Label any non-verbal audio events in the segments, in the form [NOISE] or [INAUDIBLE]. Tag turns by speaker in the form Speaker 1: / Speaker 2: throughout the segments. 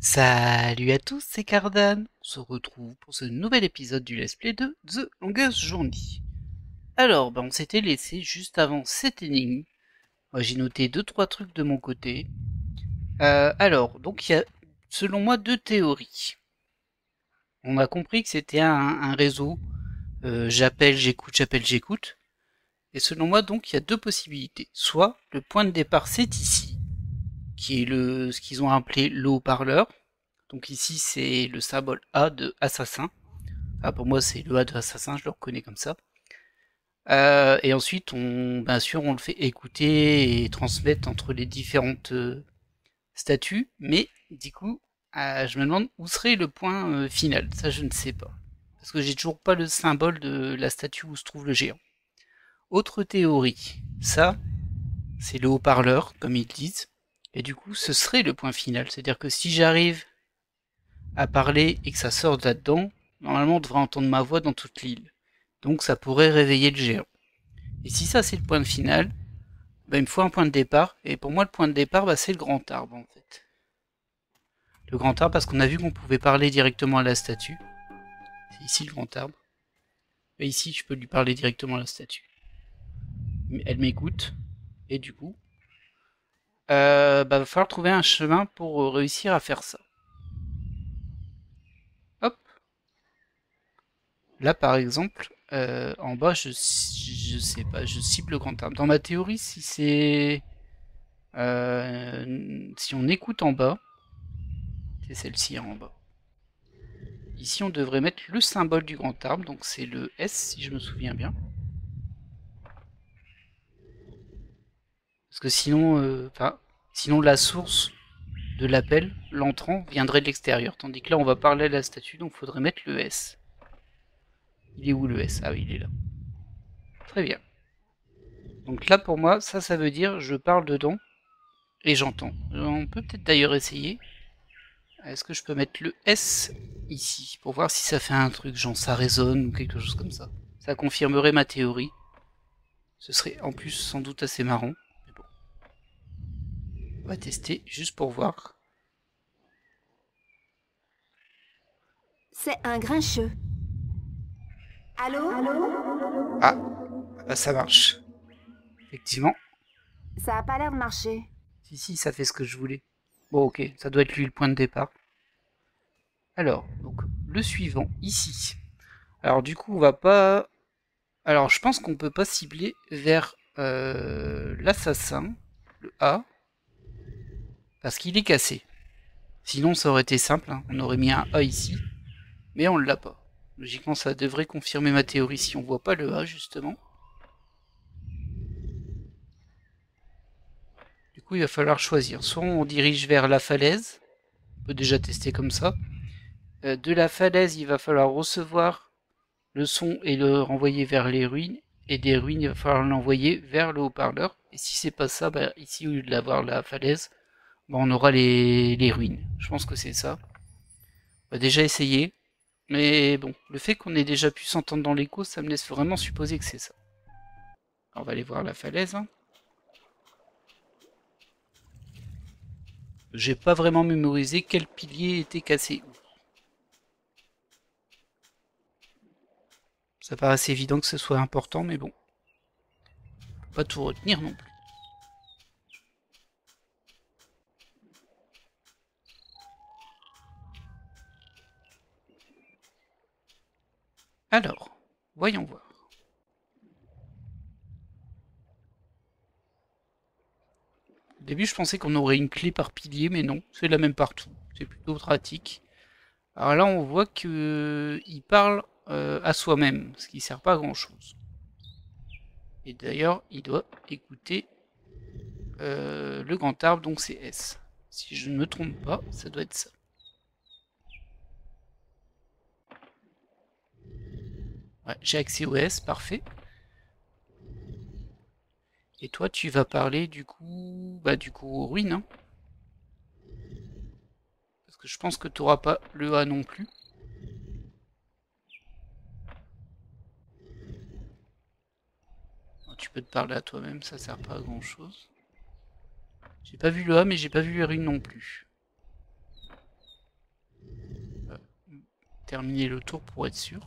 Speaker 1: Salut à tous, c'est Cardan. On se retrouve pour ce nouvel épisode du Let's Play de The Longest Journey. Alors, ben, on s'était laissé juste avant cette énigme. J'ai noté 2-3 trucs de mon côté. Euh, alors, donc il y a selon moi deux théories. On a compris que c'était un, réseau euh, j'appelle, j'écoute, j'appelle, j'écoute. Et selon moi, donc, il y a deux possibilités. Soit le point de départ, c'est ici qui est le, ce qu'ils ont appelé le haut-parleur. Donc ici, c'est le symbole A de assassin. Ah, pour moi, c'est le A de assassin, je le reconnais comme ça. Euh, et ensuite, on, bien sûr, on le fait écouter et transmettre entre les différentes euh, statues. Mais du coup, euh, je me demande où serait le point final. Ça, je ne sais pas. Parce que j'ai toujours pas le symbole de la statue où se trouve le géant. Autre théorie, ça, c'est le haut-parleur, comme ils disent. Et du coup, ce serait le point final. C'est-à-dire que si j'arrive à parler et que ça sort là-dedans, normalement on devrait entendre ma voix dans toute l'île. Donc ça pourrait réveiller le géant. Et si ça c'est le point final, bah, il me faut un point de départ. Et pour moi le point de départ bah, c'est le grand arbre en fait. Le grand arbre parce qu'on a vu qu'on pouvait parler directement à la statue. C'est ici le grand arbre. Et ici je peux lui parler directement à la statue. Elle m'écoute. Et du coup, il euh, bah, va falloir trouver un chemin pour euh, réussir à faire ça. Hop. Là, par exemple, euh, en bas, je, sais pas, je cible le grand arbre. Dans ma théorie, si c'est... si on écoute en bas, c'est celle-ci hein, en bas. Ici, on devrait mettre le symbole du grand arbre, donc c'est le S, si je me souviens bien. Parce que sinon, euh, sinon la source de l'appel, l'entrant, viendrait de l'extérieur. Tandis que là, on va parler à la statue, donc il faudrait mettre le S. Il est où le S Ah oui, il est là. Très bien. Donc là, pour moi, ça, ça veut dire je parle dedans et j'entends. On peut peut-être d'ailleurs essayer. Est-ce que je peux mettre le S ici pour voir si ça fait un truc, genre ça résonne ou quelque chose comme ça Ça confirmerait ma théorie. Ce serait en plus sans doute assez marrant. On va tester juste pour voir. C'est
Speaker 2: un grincheux. Allô Allô Ah,
Speaker 1: euh, ça marche. Effectivement.
Speaker 2: Ça a pas l'air de marcher.
Speaker 1: Si, si, ça fait ce que je voulais. Bon, ok, ça doit être lui le point de départ. Alors, donc, le suivant, ici. Alors, du coup, on va pas... Alors, je pense qu'on peut pas cibler vers euh, l'assassin, le A. Parce qu'il est cassé. Sinon, ça aurait été simple. Hein. On aurait mis un A ici. Mais on ne l'a pas. Logiquement, ça devrait confirmer ma théorie si on voit pas le A, justement. Du coup, il va falloir choisir. Soit on dirige vers la falaise. On peut déjà tester comme ça. Euh, de la falaise, il va falloir recevoir le son et le renvoyer vers les ruines. Et des ruines, il va falloir l'envoyer vers le haut-parleur. Et si c'est pas ça, ben, ici, au lieu de l'avoir la falaise, Bon, on aura les, ruines. Je pense que c'est ça. On va déjà essayer. Mais bon, le fait qu'on ait déjà pu s'entendre dans l'écho, ça me laisse vraiment supposer que c'est ça. on va aller voir la falaise. Hein. J'ai pas vraiment mémorisé quel pilier était cassé Ça paraît assez évident que ce soit important, mais bon. pas tout retenir non plus. Alors, voyons voir. Au début, je pensais qu'on aurait une clé par pilier, mais non, c'est la même partout. C'est plutôt pratique. Alors là, on voit qu'il euh, parle euh, à soi-même, ce qui ne sert pas à grand-chose. Et d'ailleurs, il doit écouter euh, le grand arbre, donc c'est S. Si je ne me trompe pas, ça doit être ça. Ouais, J'ai accès S, parfait. Et toi, tu vas parler du coup, bah, du coup aux ruines. Hein. Parce que je pense que tu n'auras pas le A non plus. Tu peux te parler à toi-même, ça sert pas à grand chose. J'ai pas vu le A, mais j'ai pas vu les ruines non plus. Euh, terminer le tour pour être sûr.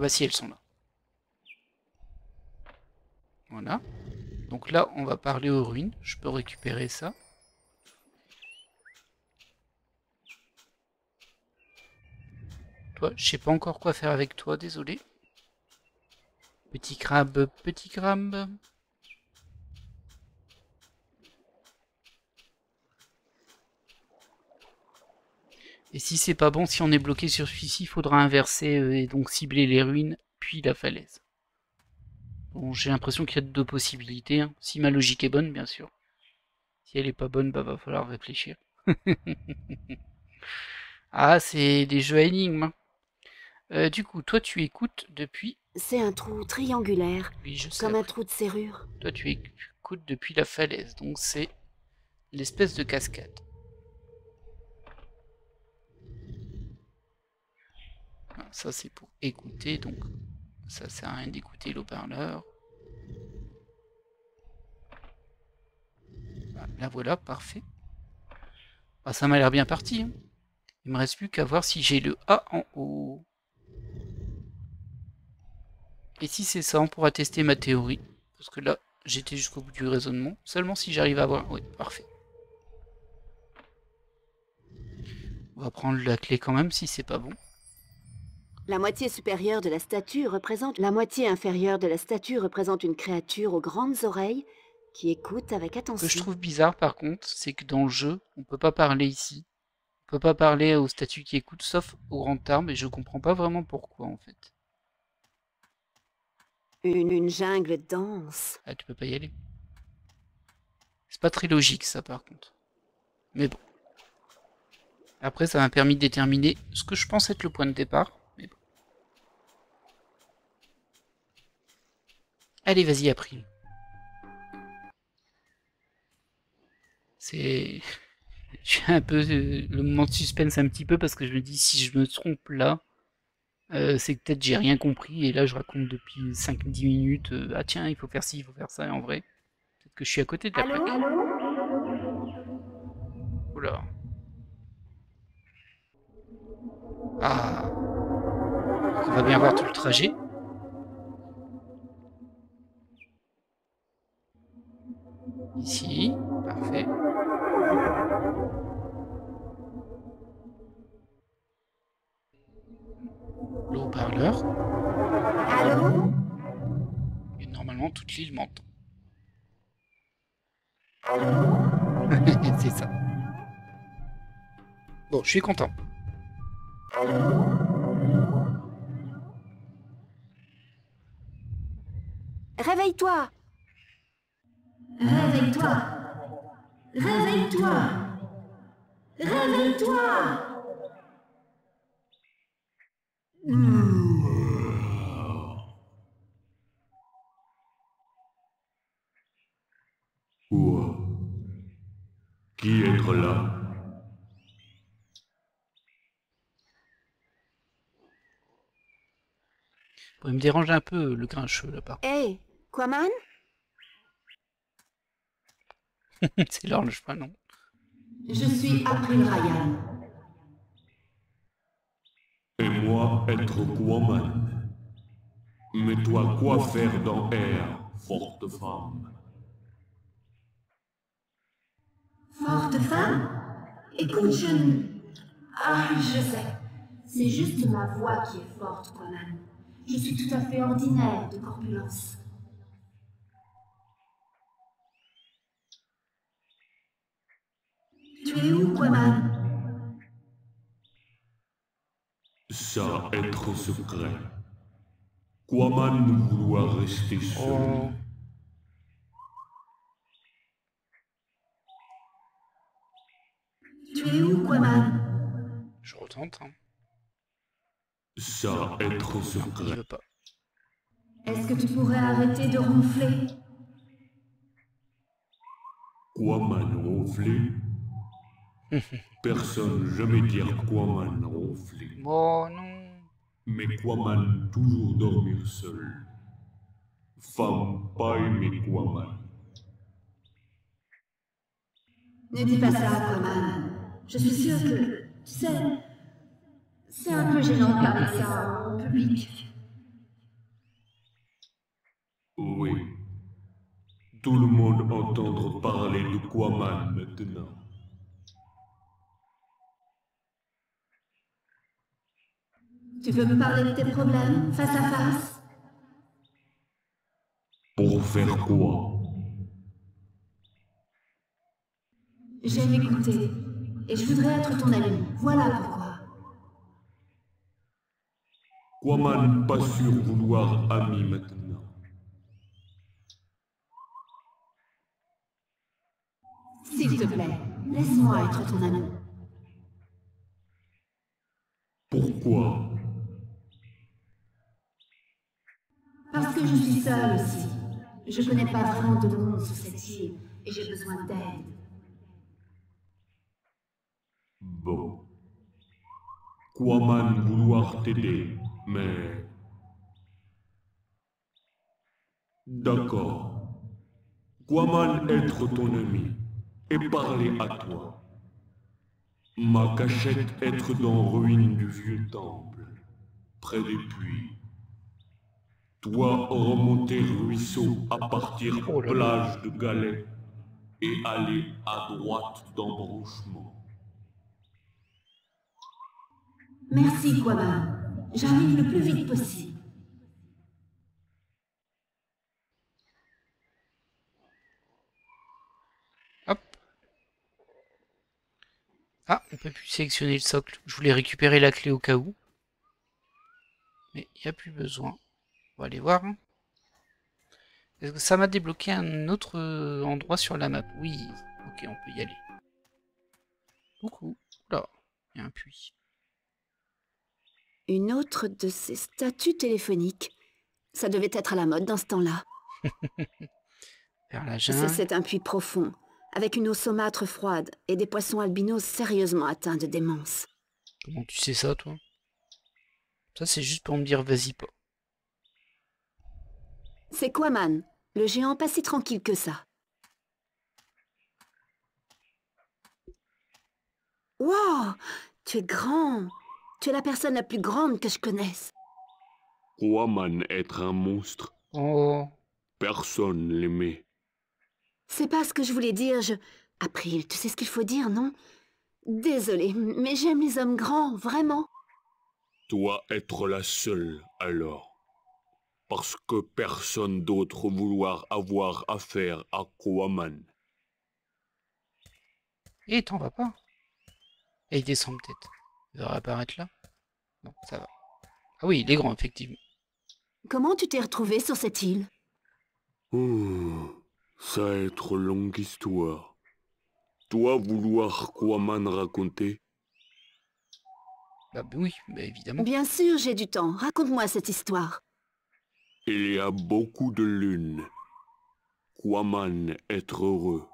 Speaker 1: Ah bah si, elles sont là. Voilà. Donc là, on va parler aux ruines. Je peux récupérer ça. Toi, je sais pas encore quoi faire avec toi, désolé. Petit crabe, petit crabe. Et si c'est pas bon, si on est bloqué sur celui-ci, il faudra inverser euh, et donc cibler les ruines, puis la falaise. Bon, j'ai l'impression qu'il y a deux possibilités. Hein. Si ma logique est bonne, bien sûr. Si elle est pas bonne, bah va falloir réfléchir. [LAUGHS] ah, c'est des jeux à énigmes. Hein. Euh, du coup, toi tu écoutes depuis... C'est un trou triangulaire, oui, je comme un trou de serrure. Toi tu écoutes depuis la falaise, donc c'est l'espèce de cascade. ça c'est pour écouter, donc ça sert à rien d'écouter l'eau-parleur. La voilà, parfait. Ah, ça m'a l'air bien parti. Hein. Il me reste plus qu'à voir si j'ai le A en haut. Et si c'est ça, on pourra tester ma théorie. Parce que là, j'étais jusqu'au bout du raisonnement. Seulement si j'arrive à voir Oui, parfait. On va prendre la clé quand même si c'est pas bon.
Speaker 2: La moitié supérieure de la statue représente la moitié inférieure de la statue représente une créature aux grandes oreilles qui écoute avec attention. Ce que je trouve
Speaker 1: bizarre par contre, c'est que dans le jeu, on peut pas parler ici. On peut pas parler aux statues qui écoutent sauf aux grandes armes et je comprends pas vraiment pourquoi en fait.
Speaker 2: Une, jungle dense.
Speaker 1: Ah, tu peux pas y aller. C'est pas très logique ça par contre. Mais bon. Après, ça m'a permis de déterminer ce que je pense être le point de départ. Allez, vas-y, April. C'est... [LAUGHS] J'ai un peu euh, le moment de suspense un petit peu parce que je me dis si je me trompe là, euh, c'est peut-être j'ai rien compris et là je raconte depuis 5-10 minutes, euh, ah tiens, il faut faire ci, il faut faire ça, et en vrai, peut-être que je suis à côté de la plaque. Oula. Ah. On va bien voir tout le trajet. Bon, je suis content.
Speaker 2: Réveille-toi Réveille-toi Réveille-toi Réveille-toi
Speaker 3: Qui est là
Speaker 1: me dérange un peu le grincheux là-bas.
Speaker 2: Hey, Quaman
Speaker 1: [LAUGHS] C'est l'orange, pas non. Je suis April Ryan.
Speaker 3: Et moi, être Quaman. Mais toi, quoi faire dans Air, forte femme
Speaker 2: Forte femme Écoute, je... Ah, je sais. C'est juste ma voix qui est forte, Quaman. Je suis tout à fait ordinaire de corpulence. Tu es où,
Speaker 3: Quaman Ça être secret. Quaman nous vouloir rester seul. Tu es
Speaker 1: où, Quaman Je retente, hein.
Speaker 3: Ça être secret.
Speaker 1: Est-ce que tu pourrais arrêter de ronfler
Speaker 3: Quoi man ronfler [LAUGHS] Personne jamais dire quoi man ronfler. non. Mais quoi man toujours dormir seul. Femme pas aimer quoi
Speaker 2: Ne dis pas ça, Quaman. Je suis sûr que, tu sais, c'est un peu gênant de parler ça public.
Speaker 3: Oui. Tout le monde entendre parler de mal maintenant.
Speaker 2: Tu veux me parler de tes problèmes face à face
Speaker 3: Pour faire quoi
Speaker 2: J'aime écouter. Et je voudrais être ton ami. Voilà pourquoi.
Speaker 3: Quaman pas sûr vouloir ami maintenant.
Speaker 2: S'il te plaît, laisse-moi être ton ami.
Speaker 3: Pourquoi
Speaker 2: Parce que je suis seule aussi. Je connais pas vraiment de monde sur cette île et j'ai besoin d'aide.
Speaker 3: Bon. Quaman vouloir t'aider mais... D'accord. Guaman être ton ami et parler à toi. Ma cachette être dans ruine du vieux temple, près des puits. Toi remonter ruisseau à partir oh plage de galets et aller à droite d'embranchement.
Speaker 2: Merci, Guaman. J'arrive le plus vite possible.
Speaker 1: Hop. Ah, on peut plus sélectionner le socle. Je voulais récupérer la clé au cas où. Mais il n'y a plus besoin. On va aller voir. Est-ce que ça m'a débloqué un autre euh, endroit sur la map Oui. Ok, on peut y aller. Coucou. Là, il y a un puits. Une autre de ces statues
Speaker 2: téléphoniques. Ça devait être à la mode dans ce temps-là.
Speaker 1: [LAUGHS] C'est
Speaker 2: un puits profond, avec une eau saumâtre froide et des poissons albinos sérieusement atteints de démence.
Speaker 1: Comment tu sais ça, toi Ça, c'est juste pour me dire vas-y pas.
Speaker 2: C'est quoi, man Le géant pas si tranquille que ça. Wow Tu es grand tu es la personne la plus grande que je connaisse.
Speaker 3: Quaman être un monstre Oh. Personne l'aimait.
Speaker 2: C'est pas ce que je voulais dire, je... April, tu sais ce qu'il faut dire, non Désolée, mais j'aime les hommes grands, vraiment.
Speaker 3: Toi être la seule, alors. Parce que personne d'autre vouloir avoir affaire à Quaman.
Speaker 1: Et t'en vas pas. Et il descend peut-être. Il devrait apparaître là Non, ça va. Ah oui, il est grand, effectivement.
Speaker 2: Comment tu t'es retrouvé sur cette île
Speaker 3: Ouh, ça a être longue histoire. Toi vouloir quoi raconter
Speaker 1: Bah oui, bah,
Speaker 2: évidemment. Bien sûr, j'ai du temps. Raconte-moi cette histoire.
Speaker 3: Il y a beaucoup de lunes. Kwaman être heureux.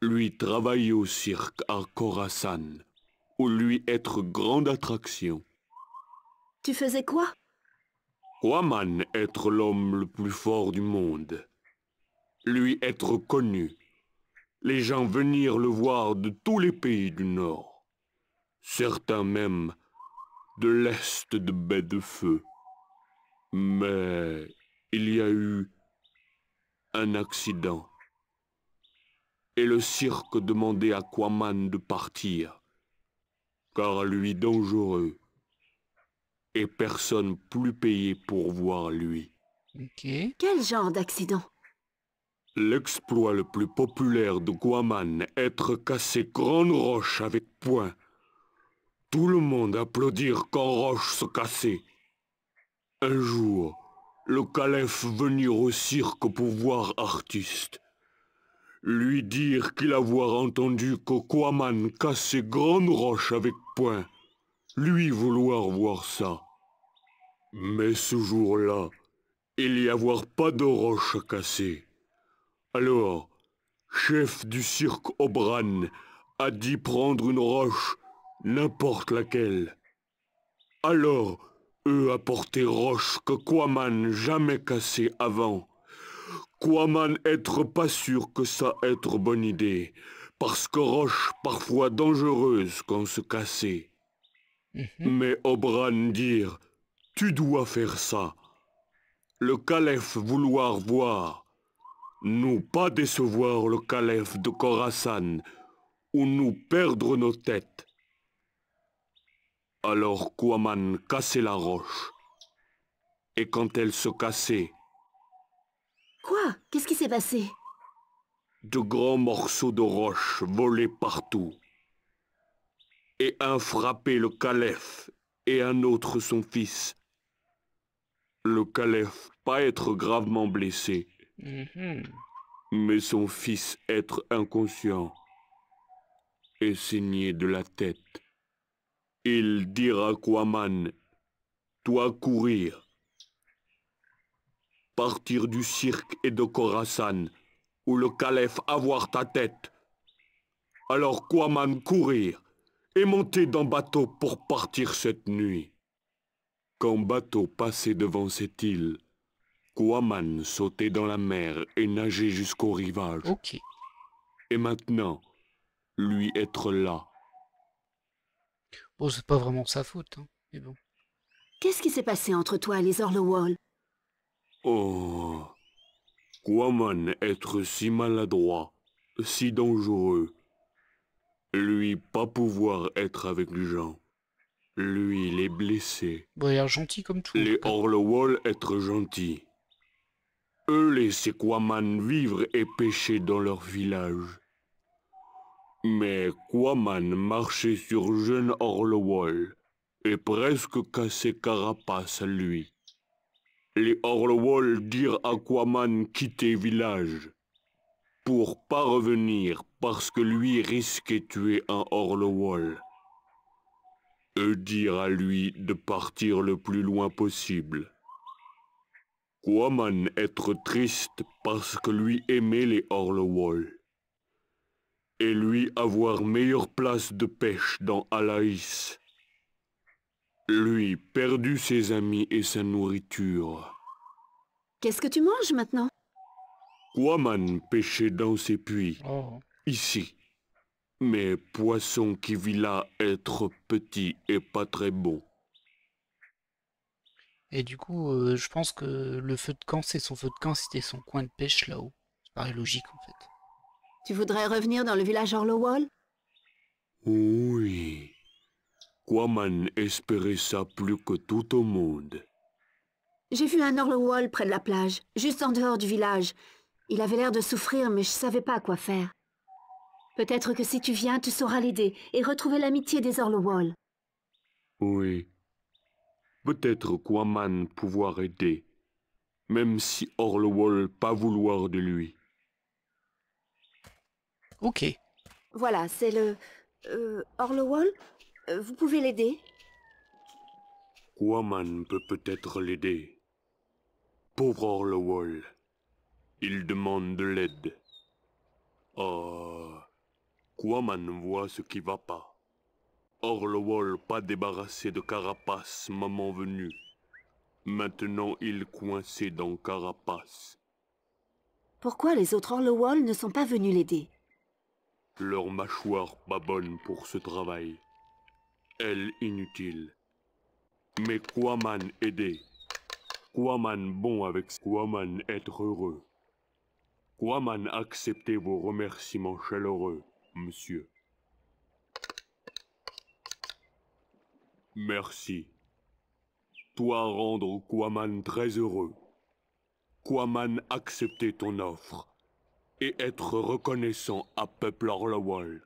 Speaker 3: Lui travailler au cirque à Khorasan lui être grande attraction.
Speaker 2: Tu faisais quoi
Speaker 3: Waman être l'homme le plus fort du monde. Lui être connu. Les gens venir le voir de tous les pays du Nord. Certains même de l'Est de Baie de Feu. Mais il y a eu un accident. Et le cirque demandait à Quaman de partir car lui dangereux, et personne plus payé pour voir lui.
Speaker 2: Quel genre d'accident
Speaker 3: L'exploit le plus populaire de Guaman, être cassé grande roche avec poing. Tout le monde applaudir quand roche se cassait. Un jour, le calife venir au cirque pour voir artiste lui dire qu'il avoir entendu Kokwaman casser grande roche avec poing, lui vouloir voir ça. Mais ce jour-là, il y avoir pas de roche à casser. Alors, chef du cirque Obran a dit prendre une roche, n'importe laquelle. Alors, eux apportaient roche que Kwaman jamais cassé avant. Quaman être pas sûr que ça être bonne idée, parce que roche parfois dangereuse quand se casser. Mhm. Mais Obran dire, tu dois faire ça. Le calife vouloir voir, nous pas décevoir le calife de Khorasan, ou nous perdre nos têtes. Alors Quaman casser la roche, et quand elle se cassait,
Speaker 2: Quoi Qu'est-ce qui s'est passé
Speaker 3: De grands morceaux de roche volés partout. Et un frappé le calife et un autre son fils. Le calife pas être gravement blessé.
Speaker 1: Mm-hmm.
Speaker 3: Mais son fils être inconscient et saigner de la tête. Il dira à toi courir, partir du cirque et de Khorasan, ou le calife avoir ta tête. Alors Kouaman courir et monter dans bateau pour partir cette nuit. Quand bateau passait devant cette île, Quaman sautait dans la mer et nageait jusqu'au rivage. Et maintenant, lui être là.
Speaker 1: Bon, c'est pas vraiment sa faute, hein, mais bon. Qu'est-ce qui s'est passé
Speaker 2: entre toi et les Orlowall
Speaker 3: Oh Quaman être si maladroit, si dangereux. Lui pas pouvoir être avec les gens. Lui, les blesser,
Speaker 1: gentil comme Les
Speaker 3: Orlowall être gentils. Eux, laisser Quaman vivre et pêcher dans leur village. Mais Quaman marcher sur jeune Orlewall et presque casser carapace à lui les Orlowall dirent à Quaman quitter village pour pas revenir parce que lui risquait tuer un Orlowall. Eux dirent à lui de partir le plus loin possible. Quaman être triste parce que lui aimait les Orlowall. Et lui avoir meilleure place de pêche dans Alaïs lui, perdu ses amis et sa nourriture.
Speaker 2: Qu'est-ce que tu manges maintenant
Speaker 3: Quaman pêchait dans ses puits, oh. ici. Mais poisson qui vit là être petit et pas très bon.
Speaker 1: Et du coup, euh, je pense que le feu de camp, c'est son feu de camp, c'était son coin de pêche là-haut. Ça paraît logique en fait. Tu voudrais revenir dans le village Orlowall
Speaker 3: Oui. Quaman espérait ça plus que tout au monde.
Speaker 2: J'ai vu un Orlowall près de la plage, juste en dehors du village. Il avait l'air de souffrir, mais je savais pas quoi faire. Peut-être que si tu viens, tu sauras l'aider et retrouver l'amitié des Orlowall.
Speaker 3: Oui. Peut-être Quaman pouvoir aider, même si Orlowall pas vouloir de lui. Ok.
Speaker 2: Voilà, c'est le... Euh, euh, vous pouvez l'aider
Speaker 3: Quaman peut peut-être l'aider. Pauvre Orlowall. Il demande de l'aide. Ah... Quaman voit ce qui va pas. Orlowall pas débarrassé de Carapace, maman venu. Maintenant, il coincé dans Carapace.
Speaker 2: Pourquoi les autres Orlowall ne sont pas venus l'aider
Speaker 3: Leur mâchoire pas bonne pour ce travail elle inutile. Mais Quaman aider Quaman bon avec Quaman être heureux Quaman accepter vos remerciements chaleureux, monsieur. Merci. Toi rendre Quaman très heureux. Quaman accepter ton offre et être reconnaissant à Peuple Orlawal.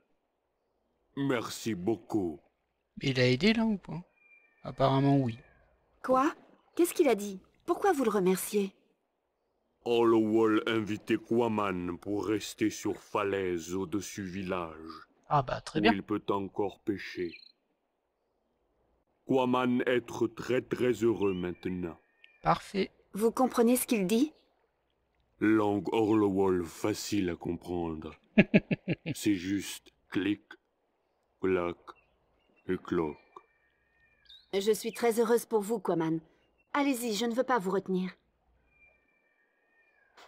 Speaker 3: Merci beaucoup.
Speaker 1: Il a aidé là ou pas
Speaker 3: Apparemment oui.
Speaker 1: Quoi
Speaker 2: Qu'est-ce qu'il a dit Pourquoi vous le remerciez
Speaker 3: Allwall invitait Kwaman pour rester sur falaise au-dessus village. Ah bah très bien. il peut encore pêcher. Kwaman être très très heureux maintenant.
Speaker 2: Parfait. Vous comprenez ce qu'il dit
Speaker 3: Langue Orlowall facile à comprendre. [LAUGHS] C'est juste clic, clac,
Speaker 2: je suis très heureuse pour vous, Quaman. Allez-y, je ne veux pas vous retenir.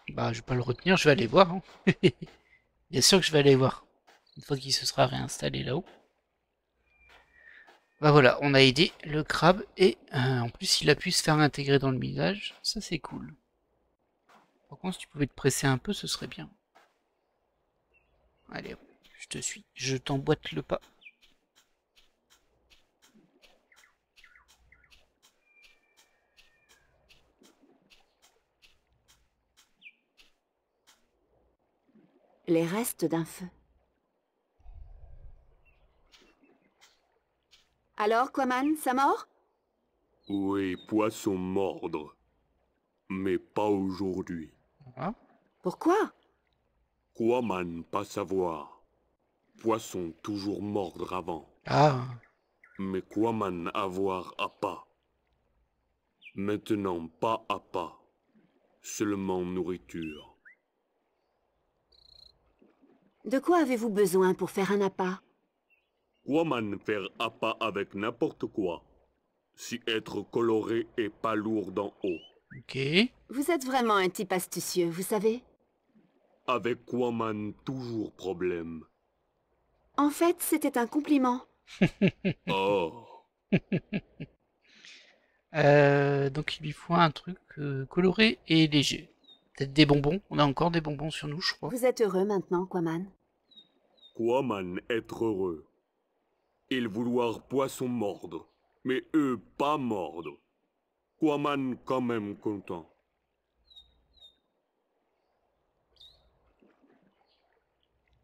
Speaker 1: Bah, je vais pas le retenir, je vais aller voir. Hein. [LAUGHS] Bien sûr que je vais aller voir. Une fois qu'il se sera réinstallé là-haut. Bah voilà, on a aidé le crabe et euh, en plus il a pu se faire intégrer dans le village. Ça c'est cool. Par contre, si tu pouvais te presser un peu, ce serait bien. Allez, je te suis. Je t'emboîte le pas.
Speaker 2: les restes d'un feu. Alors, Quaman, sa mort
Speaker 3: Oui, poisson mordre. Mais pas aujourd'hui. Ah. Pourquoi Quaman, pas savoir. Poisson toujours mordre avant. Ah Mais Quaman avoir à pas. Maintenant, pas à pas. Seulement nourriture.
Speaker 2: De quoi avez-vous besoin pour faire un appât
Speaker 3: Woman faire appât avec n'importe quoi. Si être coloré et pas lourd en haut. Ok.
Speaker 2: Vous êtes vraiment un type astucieux, vous savez
Speaker 3: Avec Woman, toujours problème.
Speaker 2: En fait, c'était un compliment.
Speaker 1: [LAUGHS] oh. [LAUGHS] Euh, donc il lui faut un truc euh, coloré et léger. Peut-être des bonbons. On a encore des bonbons sur nous, je crois. Vous
Speaker 2: êtes heureux maintenant, Quaman
Speaker 3: Quoi, être heureux Ils vouloir poisson mordre, mais eux pas mordre. Quoi, quand même content.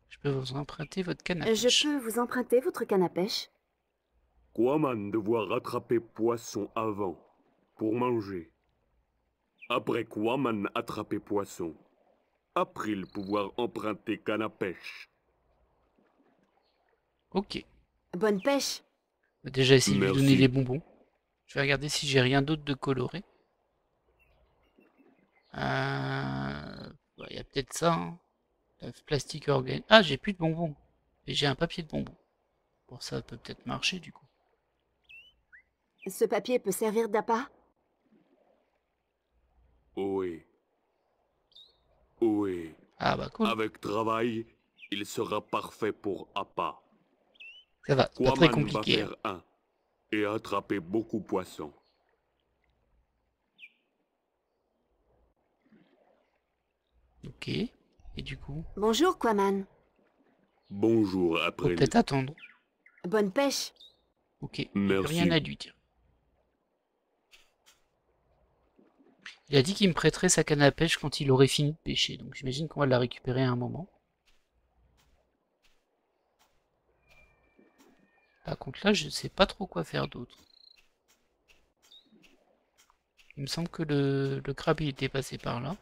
Speaker 2: Je peux vous emprunter votre canne à euh, pêche. Je peux vous emprunter votre canne à
Speaker 3: pêche Quoi, devoir attraper poisson avant, pour manger. Après quoi, attraper poisson. Après le pouvoir emprunter canne à pêche. Ok.
Speaker 1: Bonne pêche. Bah, déjà essayer de lui donner les bonbons. Je vais regarder si j'ai rien d'autre de coloré. Il euh, bah, y a peut-être ça. Hein. le Plastique organe. Ah, j'ai plus de bonbons. Et j'ai un papier de bonbons. Bon, ça peut peut-être marcher du coup.
Speaker 2: Ce papier peut servir d'appât
Speaker 3: Oui. Oui. Ah bah cool. Avec travail, il sera parfait pour appât. Ça va, pas très compliqué. Hein. et attraper beaucoup poissons Ok. Et du coup
Speaker 2: Bonjour, Quaman.
Speaker 3: Bonjour, après. Peut-être attendre.
Speaker 1: Bonne pêche.
Speaker 3: Ok. Merci. Rien à lui dire.
Speaker 1: Il a dit qu'il me prêterait sa canne à pêche quand il aurait fini de pêcher, donc j'imagine qu'on va la récupérer à un moment. Par contre là, je sais pas trop quoi faire d'autre. Il me semble que le, le crabe il était passé par là.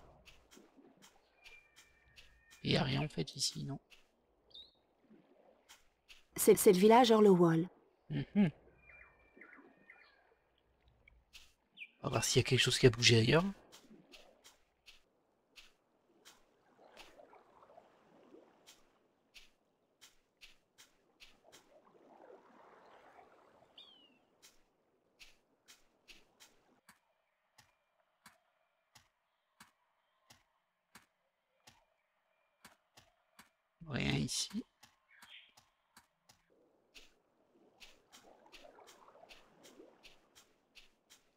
Speaker 1: Il n'y a rien en fait ici, non
Speaker 2: C'est le village le
Speaker 1: Mmh. On va voir s'il y a quelque chose qui a bougé ailleurs.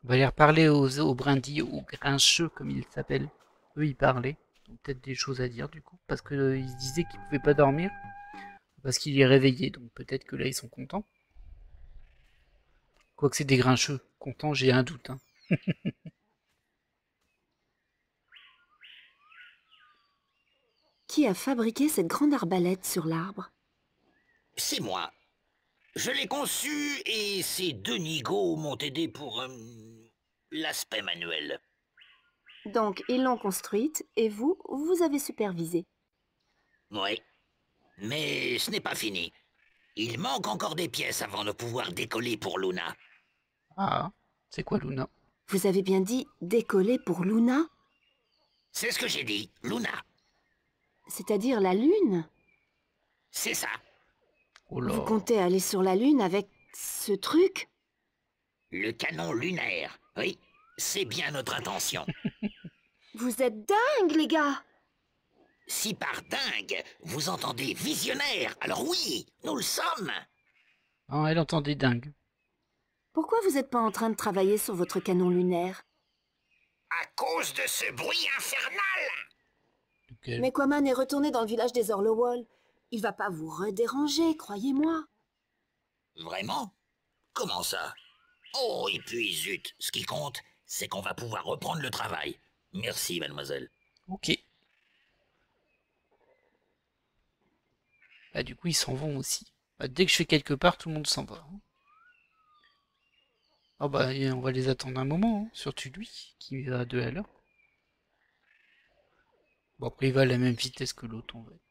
Speaker 1: On va aller parler aux, brindilles, aux grincheux comme ils s'appellent. Eux, ils parlaient. peut-être des choses à dire du coup, parce qu'ils euh, se disaient qu'ils ne pouvaient pas dormir, parce qu'il est réveillé, donc peut-être que là ils sont contents. Quoique c'est des grincheux. Contents, j'ai un doute. Hein. [LAUGHS]
Speaker 2: Qui a fabriqué cette grande arbalète sur l'arbre
Speaker 4: C'est moi. Je l'ai conçu et ces deux nigauds m'ont aidé pour euh, l'aspect manuel.
Speaker 2: Donc, ils l'ont construite et vous, vous avez supervisé.
Speaker 4: Oui. Mais ce n'est pas fini. Il manque encore des pièces avant de pouvoir décoller pour Luna.
Speaker 1: Ah, c'est quoi Luna Vous avez bien
Speaker 2: dit décoller pour Luna
Speaker 4: C'est ce que j'ai dit, Luna.
Speaker 2: C'est-à-dire la Lune
Speaker 4: C'est ça. Oh vous
Speaker 2: comptez aller sur la Lune avec ce truc
Speaker 4: Le canon lunaire, oui. C'est bien notre intention.
Speaker 2: [LAUGHS] vous êtes dingue, les gars
Speaker 4: Si par dingue, vous entendez visionnaire, alors oui, nous le sommes
Speaker 1: Oh, elle entendait dingue.
Speaker 2: Pourquoi vous n'êtes pas en train de travailler sur votre canon lunaire
Speaker 1: À cause de ce bruit infernal
Speaker 2: Mais Quaman est retourné dans le village des Orlowall. Il va pas vous redéranger, croyez-moi.
Speaker 4: Vraiment Comment ça Oh, et puis zut, ce qui compte, c'est qu'on va pouvoir reprendre le travail. Merci, mademoiselle.
Speaker 1: Ok. Bah du coup, ils s'en vont aussi. Bah, dès que je fais quelque part, tout le monde s'en va. Hein. Ah oh, bah, on va les attendre un moment, hein, surtout lui, qui va de l'heure. Bon, après, il va à la même vitesse que l'autre, en fait.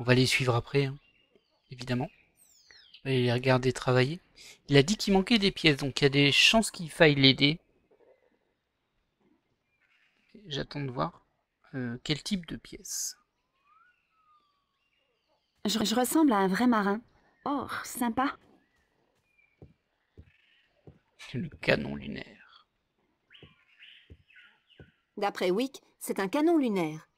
Speaker 1: On va les suivre après, hein, évidemment. On va les regarder travailler. Il a dit qu'il manquait des pièces, donc il y a des chances qu'il faille l'aider. J'attends de voir euh, quel type de pièce
Speaker 2: Je, ressemble à un vrai marin. Oh, sympa.
Speaker 1: Le canon lunaire.
Speaker 2: D'après Wick, c'est un canon lunaire.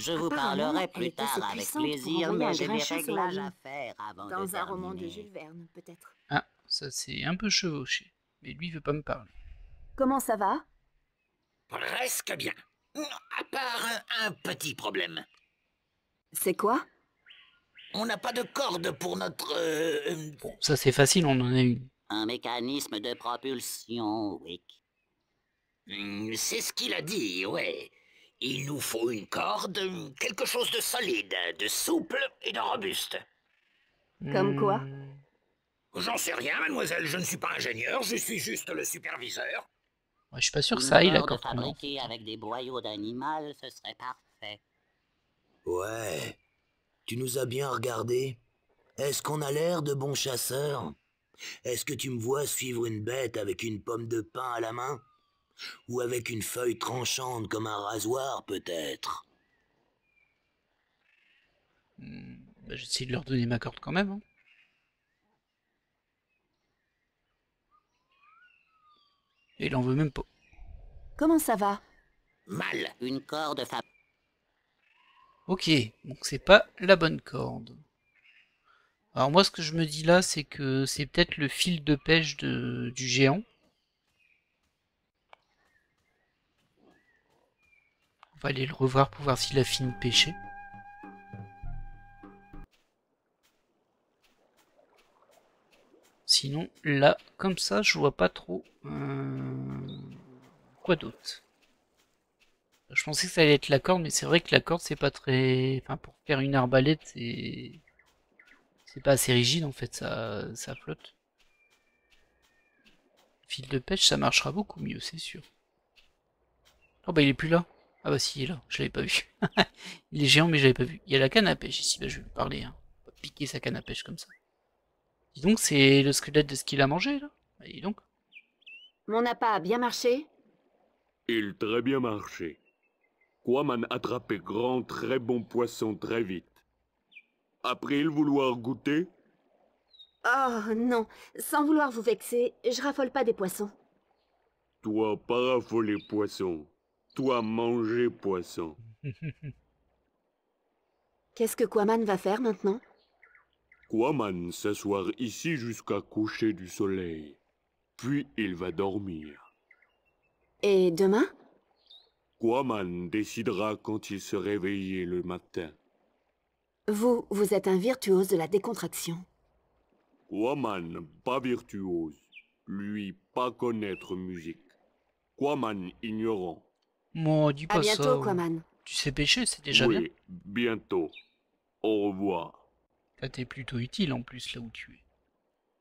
Speaker 1: Je vous parlerai plus tard avec plaisir,
Speaker 2: mais j'ai des réglages à faire avant Dans un roman de Jules Verne, peut-être.
Speaker 1: Ah, ça c'est un peu chevauché. Mais lui, veut pas me parler.
Speaker 2: Comment ça va
Speaker 1: Presque bien. À part un, petit problème.
Speaker 4: C'est quoi On n'a pas de corde pour notre... Euh, euh, bon,
Speaker 1: ça c'est facile, on en a une.
Speaker 4: Un mécanisme de propulsion, Wick. Hmm, c'est ce qu'il a dit, ouais. Il nous faut une corde, quelque chose de solide, de souple et de robuste. Comme quoi hmm. J'en sais rien, mademoiselle, je ne suis pas ingénieur, je suis juste le superviseur.
Speaker 1: Ouais, je suis pas sûr que ça aille, avec
Speaker 4: des boyaux d'animal, ce serait parfait. Ouais, tu nous as bien regardés. Est-ce qu'on a l'air de bons chasseurs Est-ce que tu me vois suivre une bête avec une pomme de pain à la main ou avec une feuille tranchante comme un rasoir peut-être.
Speaker 1: Hmm, bah, j'essaie de leur donner ma corde quand même. Hein. Et il en veut même pas. Comment ça va
Speaker 4: Mal, une corde fa...
Speaker 1: Ok, donc c'est pas la bonne corde. Alors moi ce que je me dis là c'est que c'est peut-être le fil de pêche du géant. Fallait aller le revoir pour voir si la fine de Sinon, là, comme ça, je vois pas trop euh, quoi d'autre. Je pensais que ça allait être la corde, mais c'est vrai que la corde, c'est pas très... Enfin, pour faire une arbalète, c'est... C'est pas assez rigide, en fait, ça, ça flotte. Fil de pêche, ça marchera beaucoup mieux, c'est sûr. Oh bah, il est plus là. Ah bah si, est là, je l'avais pas vu. [LAUGHS] il est géant, mais je l'avais pas vu. Il y a la canne à pêche ici, bah,
Speaker 3: je vais lui parler. Hein. piquer
Speaker 1: sa canne à pêche comme ça. Dis donc, c'est le squelette de ce qu'il a mangé, là bah, donc. Mon appât a bien
Speaker 3: marché Il très bien marché. Quaman attrapé grand, très bon poisson très vite. Après il vouloir goûter
Speaker 2: Oh non, sans vouloir vous vexer, je raffole pas des poissons.
Speaker 3: Toi, pas les poissons manger, poisson. [LAUGHS]
Speaker 2: Qu'est-ce que Quaman va faire maintenant
Speaker 3: Quaman s'asseoir ici jusqu'à coucher du soleil. Puis il va dormir.
Speaker 2: Et demain
Speaker 3: Quaman décidera quand il se réveillera le matin.
Speaker 2: Vous, vous êtes un virtuose de la décontraction.
Speaker 3: Quaman, pas virtuose. Lui, pas connaître musique. Quaman ignorant.
Speaker 1: Moi, dis pas bientôt, ça. Tu sais pêcher, c'est déjà oui,
Speaker 3: bientôt. Au revoir.
Speaker 1: t'es plutôt utile en plus, là où tu es.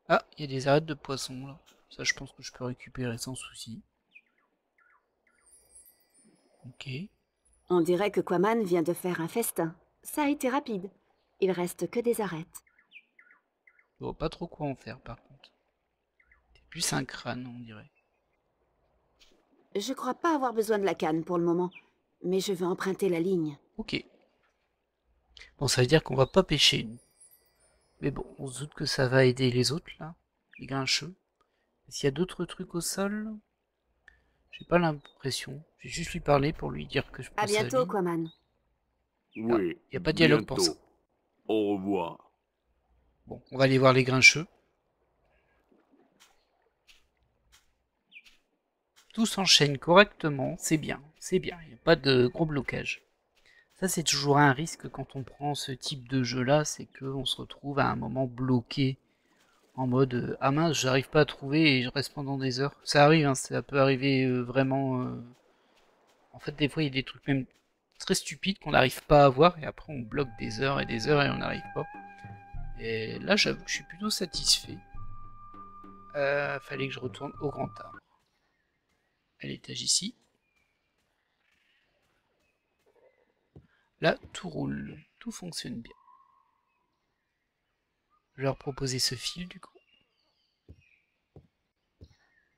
Speaker 1: Ah, il y a des arêtes de poisson là. Ça, je pense que je peux récupérer sans souci. Ok.
Speaker 2: On dirait que Quaman vient de faire un festin. Ça a été rapide. Il reste que des arêtes.
Speaker 1: Bon, pas trop quoi en faire, par contre. T'es plus un crâne, on dirait.
Speaker 2: Je crois pas avoir besoin de la canne pour le moment, mais je veux emprunter la ligne. Ok.
Speaker 1: Bon, ça veut dire qu'on va pas pêcher. Mais bon, on se doute que ça va aider les autres, là. Les grincheux. S'il y a d'autres trucs au sol... J'ai pas l'impression. Je vais juste lui parler pour lui dire que je pense à bientôt,
Speaker 2: Quaman. Oui. Il n'y a pas de dialogue
Speaker 1: pour ça.
Speaker 3: Au revoir.
Speaker 1: Bon, on va aller voir les grincheux. tout s'enchaîne correctement, c'est bien, c'est bien, il n'y a pas de gros blocage. Ça c'est toujours un risque quand on prend ce type de jeu là, c'est qu'on se retrouve à un moment bloqué en mode euh, ah mince j'arrive pas à trouver et je reste pendant des heures. Ça arrive, hein, ça peut arriver euh, vraiment... Euh, en fait des fois il y a des trucs même très stupides qu'on n'arrive pas à voir et après on bloque des heures et des heures et on n'arrive pas. Et là j'avoue que je suis plutôt satisfait. fallait que je retourne au grand arbre à l'étage ici. Là, tout roule, tout fonctionne bien. Je leur proposer ce fil du coup.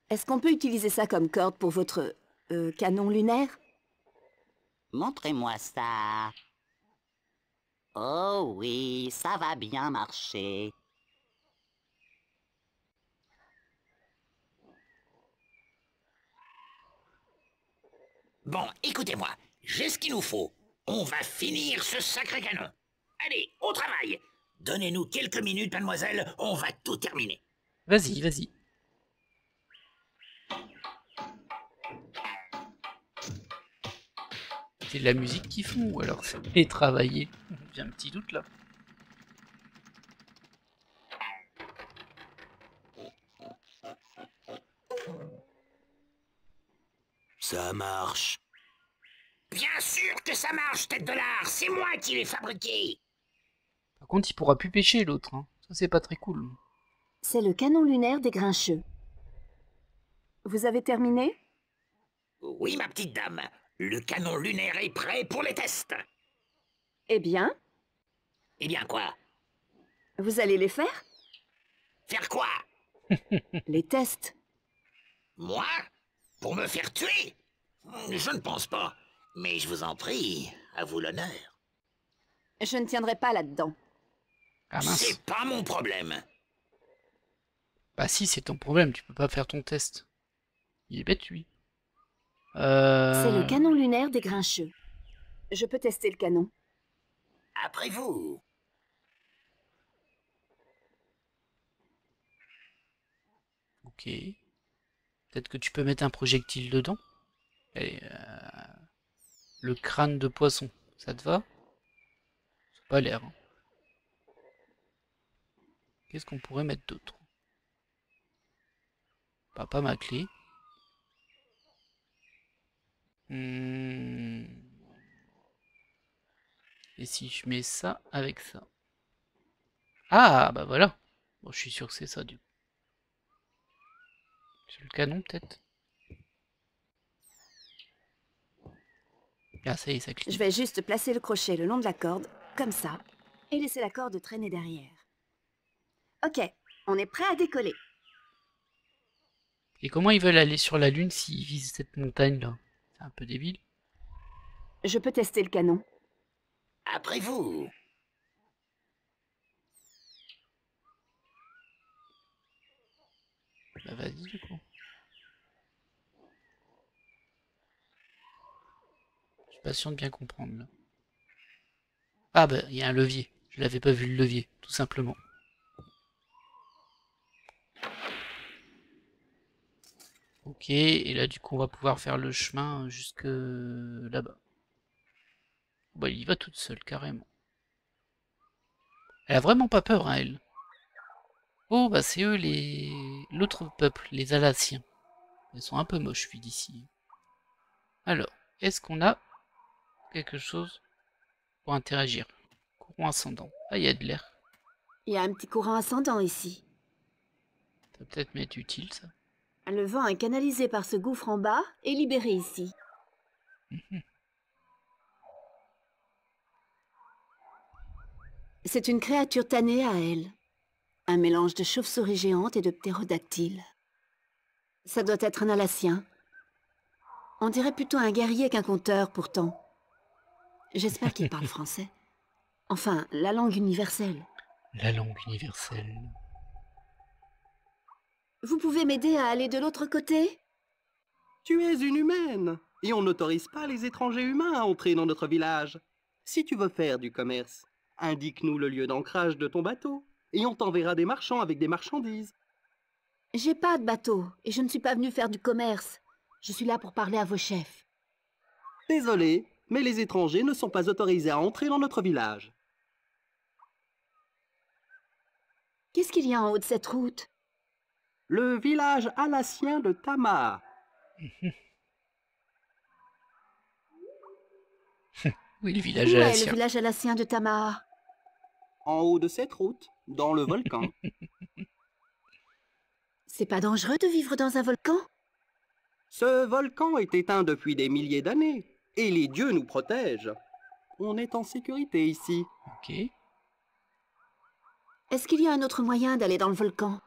Speaker 2: Est-ce qu'on peut utiliser ça comme corde pour votre euh, canon lunaire
Speaker 4: Montrez-moi ça. Oh oui, ça va bien marcher. Bon, écoutez-moi, j'ai ce qu'il nous faut. On va finir ce sacré canon. Allez, au travail Donnez-nous quelques minutes, mademoiselle, on va tout terminer.
Speaker 1: Vas-y, vas-y. C'est de la musique qui font ou alors c'est travailler J'ai un petit doute là.
Speaker 4: Ça marche. Bien sûr que ça marche, tête de l'art C'est moi qui l'ai fabriqué
Speaker 1: Par contre, il pourra plus pêcher, l'autre. Hein. Ça, c'est pas très cool. C'est le canon lunaire des grincheux. Vous avez terminé
Speaker 4: Oui, ma petite dame. Le canon lunaire est prêt pour les tests. Eh bien Eh bien quoi
Speaker 2: Vous allez les faire
Speaker 4: Faire quoi [LAUGHS] [LAUGHS] Les tests. Moi Pour me faire tuer Je ne pense pas. Mais je vous en prie, à vous l'honneur.
Speaker 2: Je ne tiendrai pas là-dedans.
Speaker 4: Ah c'est pas mon problème.
Speaker 1: Bah si, c'est ton problème, tu peux pas faire ton test. Il est bête, lui. Euh... C'est le canon
Speaker 2: lunaire des grincheux. Je peux tester le canon. Après vous.
Speaker 1: Ok. Peut-être que tu peux mettre un projectile dedans. Allez, euh le crâne de poisson. Ça te va Ça pas l'air. Hein. Qu'est-ce qu'on pourrait mettre d'autre bah, Papa, ma clé. Hmm. Et si je mets ça avec ça Ah, bah voilà. Bon, je suis sûr que c'est ça du coup. C'est le canon peut-être Ah, Je vais
Speaker 2: juste placer le crochet le long de la corde, comme ça, et laisser la corde traîner derrière. Ok, on est prêt à décoller.
Speaker 1: Et comment ils veulent aller sur la Lune s'ils visent cette montagne-là C'est un peu
Speaker 2: débile. Je peux tester le canon. Après vous
Speaker 1: bah, vas-y du coup. suis de bien comprendre Ah bah il y a un levier. Je l'avais pas vu le levier, tout simplement. Ok, et là du coup on va pouvoir faire le chemin jusque euh, là-bas. Bah il y va toute seule carrément. Elle a vraiment pas peur hein, elle. Oh bah c'est eux les l'autre peuple, les Alassiens. Ils sont un peu moches, vu d'ici. Alors, est-ce qu'on a quelque chose pour interagir. Courant ascendant. Ah, il y a de l'air.
Speaker 2: Il y a un petit courant ascendant ici.
Speaker 1: Ça peut être m'être utile, ça.
Speaker 2: Le vent est canalisé par ce gouffre en bas et libéré ici. Mhm. C'est une créature tannée à elle. Un mélange de chauve-souris géante et de ptérodactyle. Ça doit être un Alassien. On dirait plutôt un guerrier qu'un conteur, pourtant. J'espère qu'il parle français. Enfin, la langue universelle.
Speaker 1: La langue universelle.
Speaker 2: Vous pouvez m'aider à aller de l'autre côté
Speaker 5: Tu es une humaine, et on n'autorise pas les étrangers humains à entrer dans notre village. Si tu veux faire du commerce, indique-nous le lieu d'ancrage de ton bateau, et on t'enverra des marchands avec des marchandises. J'ai pas
Speaker 2: de bateau, et je ne suis pas venu faire du commerce. Je suis là pour parler à vos chefs.
Speaker 5: Désolé, mais les étrangers ne sont pas autorisés à entrer dans notre village. Qu'est-ce qu'il y a en haut de cette route Le village alassien de Tama. [LAUGHS]
Speaker 1: oui, le village Où le village
Speaker 2: alassien de Tama
Speaker 5: En haut de cette route, dans le volcan. [LAUGHS] C'est pas dangereux de vivre dans un volcan Ce volcan est éteint depuis des milliers d'années et les dieux nous protègent. On est en sécurité ici. Ok. Est-ce qu'il y a un autre moyen d'aller dans le volcan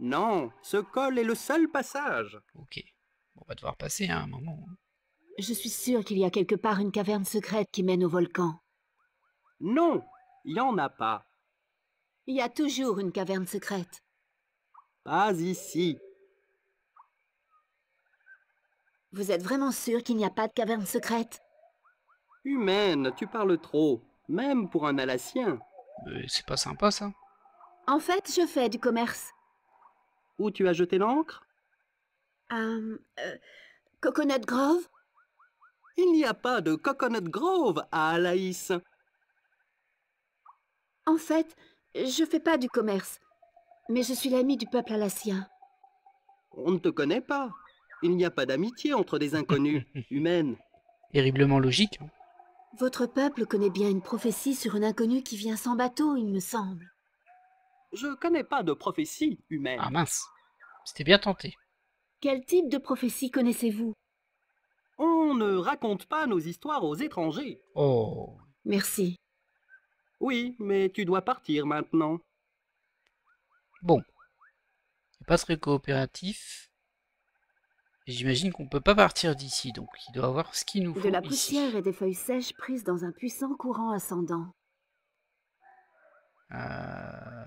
Speaker 5: Non, ce col est le seul passage. Ok. On va devoir passer à hein, un moment. Je suis
Speaker 2: sûr qu'il y a quelque part une caverne secrète qui mène au volcan. Non,
Speaker 5: il n'y en a pas.
Speaker 2: Il y a toujours une caverne secrète.
Speaker 5: Pas ici. Vous
Speaker 2: êtes vraiment sûr qu'il n'y a pas de caverne
Speaker 5: secrète Humaine, tu parles trop, même pour un Alassien.
Speaker 1: C'est pas sympa, ça.
Speaker 2: En fait, je fais du commerce.
Speaker 5: Où tu as jeté l'encre hum, euh, Coconut Grove Il n'y a pas de Coconut Grove à Alaïs.
Speaker 2: En fait, je fais pas du commerce, mais je suis l'ami du peuple alassien.
Speaker 5: On ne te connaît pas. Il n'y a pas d'amitié entre des inconnus, [LAUGHS] humaines. Terriblement logique.
Speaker 2: Votre peuple connaît bien une prophétie sur un inconnu qui vient sans bateau, il me semble.
Speaker 5: Je connais pas de prophétie humaine. Ah mince, c'était bien tenté. Quel type de prophétie connaissez-vous On ne raconte pas nos histoires aux étrangers.
Speaker 1: Oh.
Speaker 5: Merci. Oui, mais tu dois partir maintenant.
Speaker 1: Bon. Pas coopératif. J'imagine qu'on ne peut pas partir d'ici, donc il doit avoir ce qu'il nous faut. De la poussière
Speaker 2: et des feuilles sèches prises dans un puissant courant ascendant.
Speaker 1: Euh,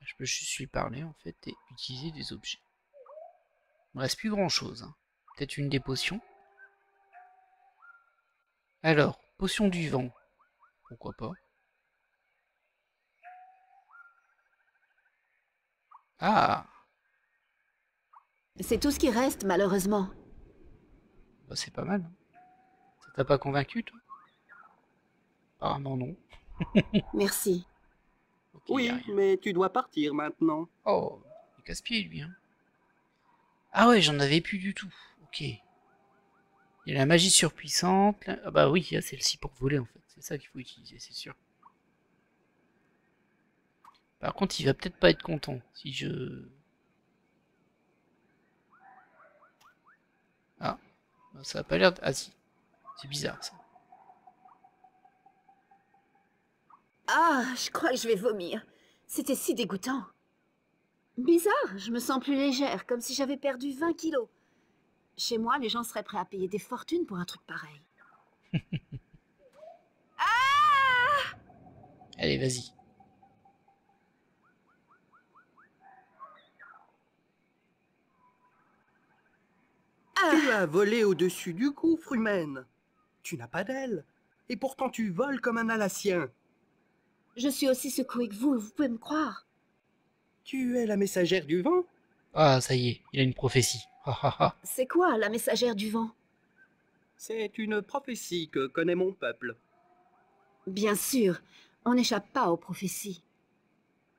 Speaker 1: je peux juste lui parler en fait et utiliser des objets. Il me reste plus grand chose. Hein. Peut-être une des potions. Alors, potion du vent. Pourquoi pas Ah
Speaker 2: c'est tout ce qui reste, malheureusement.
Speaker 1: Bah, c'est pas mal. Ça t'a pas convaincu, toi Apparemment, non. [LAUGHS] Merci.
Speaker 5: oui, mais tu dois partir maintenant. Oh, il casse-pied,
Speaker 1: lui. Hein. Ah ouais, j'en avais plus du tout. Ok. Il y a la magie surpuissante. Ah bah oui, il y a celle-ci pour voler, en fait. C'est ça qu'il faut utiliser, c'est sûr. Par contre, il va peut-être pas être content si je Ça a pas l'air... Ah C'est bizarre ça.
Speaker 2: Ah, je crois que je vais vomir. C'était si dégoûtant. Bizarre, je me sens plus légère, comme si j'avais perdu 20 kilos. Chez moi, les gens seraient prêts à payer des fortunes pour un truc pareil. [LAUGHS]
Speaker 1: ah Allez, vas-y.
Speaker 5: Tu as volé au-dessus du gouffre, humaine. Tu n'as pas d'ailes, et pourtant tu voles comme un alacien. Je suis aussi secouée que vous, vous pouvez me croire. Tu es la messagère du vent
Speaker 1: Ah, ça y est, il a une prophétie.
Speaker 2: C'est quoi la messagère du vent
Speaker 5: C'est une prophétie que connaît mon peuple.
Speaker 2: Bien sûr, on n'échappe pas aux prophéties.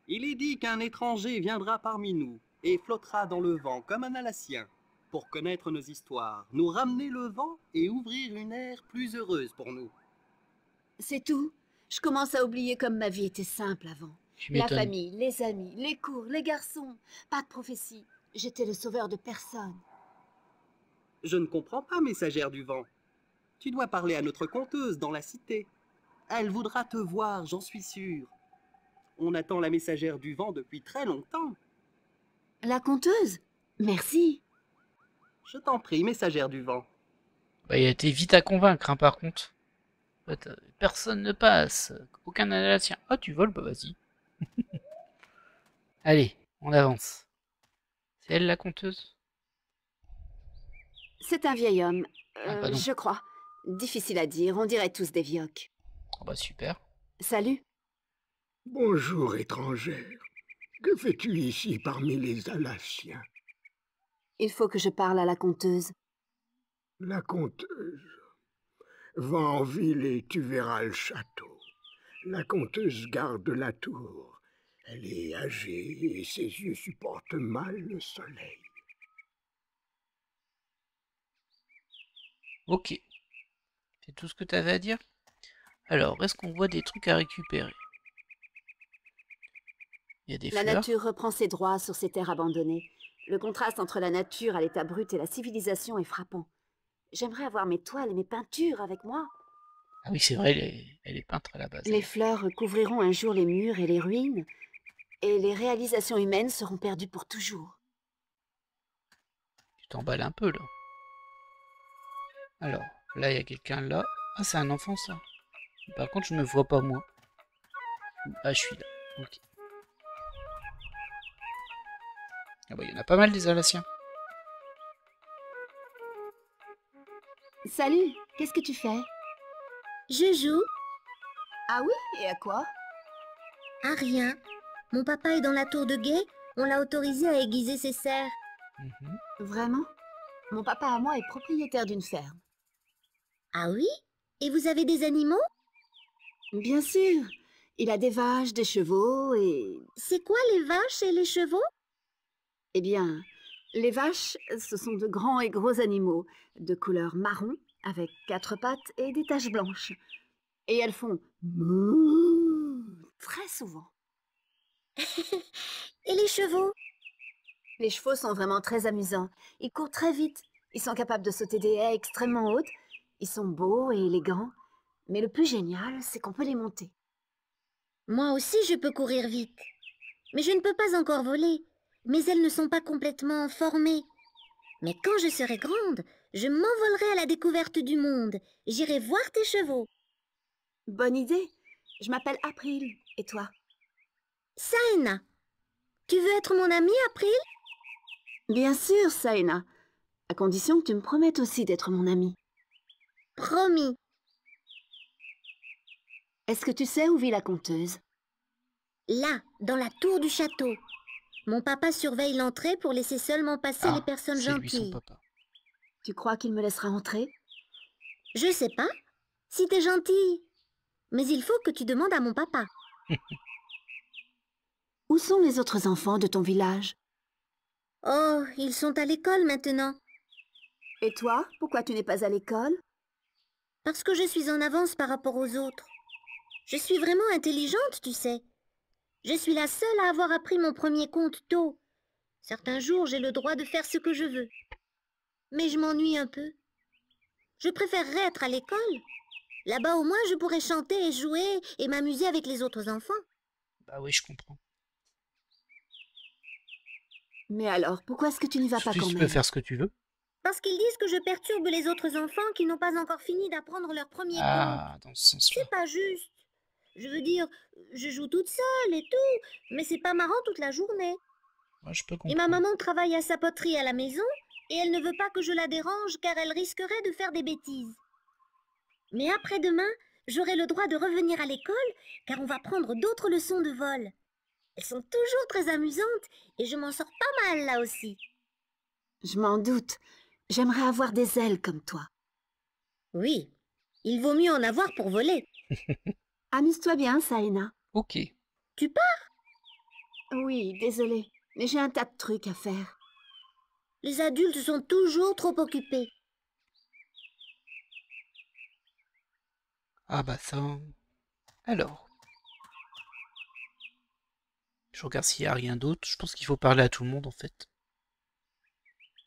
Speaker 5: Il est dit qu'un étranger viendra parmi nous et flottera dans le vent comme un alacien pour connaître nos histoires, nous ramener le vent et ouvrir une ère plus heureuse pour nous. C'est tout
Speaker 2: Je commence à oublier comme ma vie était simple avant.
Speaker 5: La famille,
Speaker 2: les amis, les cours, les garçons. Pas de prophétie. J'étais le sauveur de personne.
Speaker 5: Je ne comprends pas, messagère du vent. Tu dois parler à notre conteuse dans la cité. Elle voudra te voir, j'en suis sûre. On attend la messagère du vent depuis très longtemps. La conteuse Merci. Je t'en prie, messagère du vent.
Speaker 1: Bah, il a été vite à convaincre, hein, par contre. Euh, personne ne passe. Aucun Alassien. Ah, oh, tu voles Bah, vas-y. [LAUGHS] Allez, on avance. C'est elle la conteuse C'est un vieil homme. Ah, euh, je
Speaker 2: crois. Difficile à dire, on dirait tous des vieux.
Speaker 1: Oh, bah, super.
Speaker 4: Salut. Bonjour, étrangère. Que fais-tu ici parmi les Alassiens
Speaker 2: il faut que je parle à la conteuse. La conteuse
Speaker 4: Va en ville et tu verras le château. La conteuse garde la tour. Elle est âgée et ses yeux supportent mal le soleil.
Speaker 1: Ok. C'est tout ce que tu avais à dire Alors, est-ce qu'on voit des trucs à récupérer Il y a des La nature
Speaker 2: reprend ses droits sur ces terres abandonnées. Le contraste entre la nature à l'état brut et la civilisation est frappant. J'aimerais avoir mes toiles et mes peintures avec moi.
Speaker 1: Ah oui, c'est vrai, elle est, peintre à la base.
Speaker 2: Les fleurs couvriront un jour les murs et les ruines, et les réalisations humaines seront perdues pour toujours.
Speaker 1: Tu t'emballes un peu, là. Alors, là, il y a quelqu'un là. Ah, c'est un enfant, ça. Par contre, je me vois pas, moi. Ah, je suis là. Ok. Ah bah, il y en a pas mal des Alassiens. Salut, qu'est-ce que tu fais Je joue. Ah oui,
Speaker 2: et à quoi
Speaker 6: À rien. Mon papa est dans la tour de guet, on l'a autorisé à aiguiser
Speaker 2: ses serres. Mhm. Vraiment Mon papa à moi est propriétaire d'une ferme. Ah oui Et vous avez des animaux Bien sûr. Il a des vaches, des chevaux et... C'est quoi les vaches et les chevaux eh bien, les vaches, ce sont de grands et gros animaux, de couleur marron, avec quatre pattes et des taches blanches. Et elles font très souvent. [LAUGHS] et les chevaux Les chevaux sont vraiment très amusants. Ils courent très vite. Ils sont capables de sauter des haies extrêmement hautes. Ils sont beaux et élégants. Mais le plus génial, c'est qu'on peut les monter.
Speaker 6: Moi aussi, je peux courir vite. Mais je ne peux pas encore voler mais elles ne sont pas complètement formées. Mais quand je serai grande, je m'envolerai à la découverte du monde. J'irai voir tes chevaux. Bonne idée. Je m'appelle
Speaker 2: April. Et toi Saina. Tu veux être mon amie, April Bien sûr, Saina. À condition que tu me promettes aussi d'être mon amie. Promis. Est-ce que tu sais où vit la
Speaker 6: conteuse Là, dans la tour du château. Mon papa surveille l'entrée pour laisser seulement passer les ah, personnes gentilles. Hein. Tu crois qu'il me laissera entrer Je sais pas. Si t'es gentille. Mais il faut que tu demandes à mon papa.
Speaker 2: [LAUGHS] Où sont les autres enfants de ton village Oh, ils sont à l'école maintenant. Et toi, pourquoi tu n'es pas à l'école
Speaker 6: Parce que je suis en avance par rapport aux autres. Je suis vraiment intelligente, tu sais. Je suis la seule à avoir appris mon premier compte tôt. Certains jours, j'ai le droit de faire ce que je veux. Mais je m'ennuie un peu. Je préférerais être à l'école. Là-bas, au moins, je pourrais chanter et jouer et m'amuser avec les autres enfants.
Speaker 1: Bah oui, je comprends.
Speaker 6: Mais alors, pourquoi est-ce que tu n'y vas pas quand même peux faire ce que tu veux. Parce qu'ils disent que je perturbe les autres enfants qui n'ont pas encore fini d'apprendre leur premier ah, Dans ce sens là C'est pas juste. Je veux dire, je joue toute seule et tout, mais c'est pas marrant toute la journée. et ma maman travaille à sa poterie à la maison, et elle ne veut pas que je la dérange car elle risquerait de faire des bêtises. Mais après-demain, j'aurai le droit de revenir à l'école car on va prendre d'autres leçons de vol. Elles sont toujours très amusantes et je m'en sors pas mal
Speaker 2: là aussi. Je m'en doute. J'aimerais avoir des ailes comme toi. Oui, il vaut mieux en avoir pour voler. [LAUGHS] Amuse-toi bien, Saena. Ok. Tu pars Oui, désolé, mais j'ai un tas de trucs à faire. Les adultes sont toujours trop occupés.
Speaker 1: Ah bah ça... Alors... Je regarde s'il n'y a rien d'autre. Je pense qu'il faut parler à tout le monde en fait.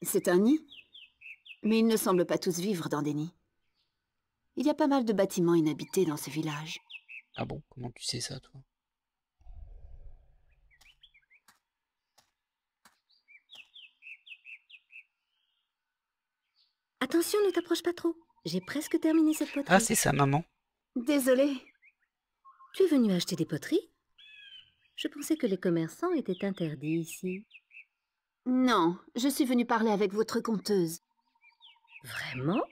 Speaker 2: C'est un nid Mais ils ne semblent pas tous vivre dans des nids. Il y a pas mal de bâtiments inhabités dans ce village. Ah bon Comment tu sais ça,
Speaker 5: toi
Speaker 6: Attention, ne t'approche pas trop. J'ai presque terminé cette poterie. Ah,
Speaker 1: c'est ça, maman.
Speaker 6: Désolée. Tu es venue acheter des poteries Je pensais que les commerçants étaient interdits ici. Non, je suis venue parler avec votre conteuse. Vraiment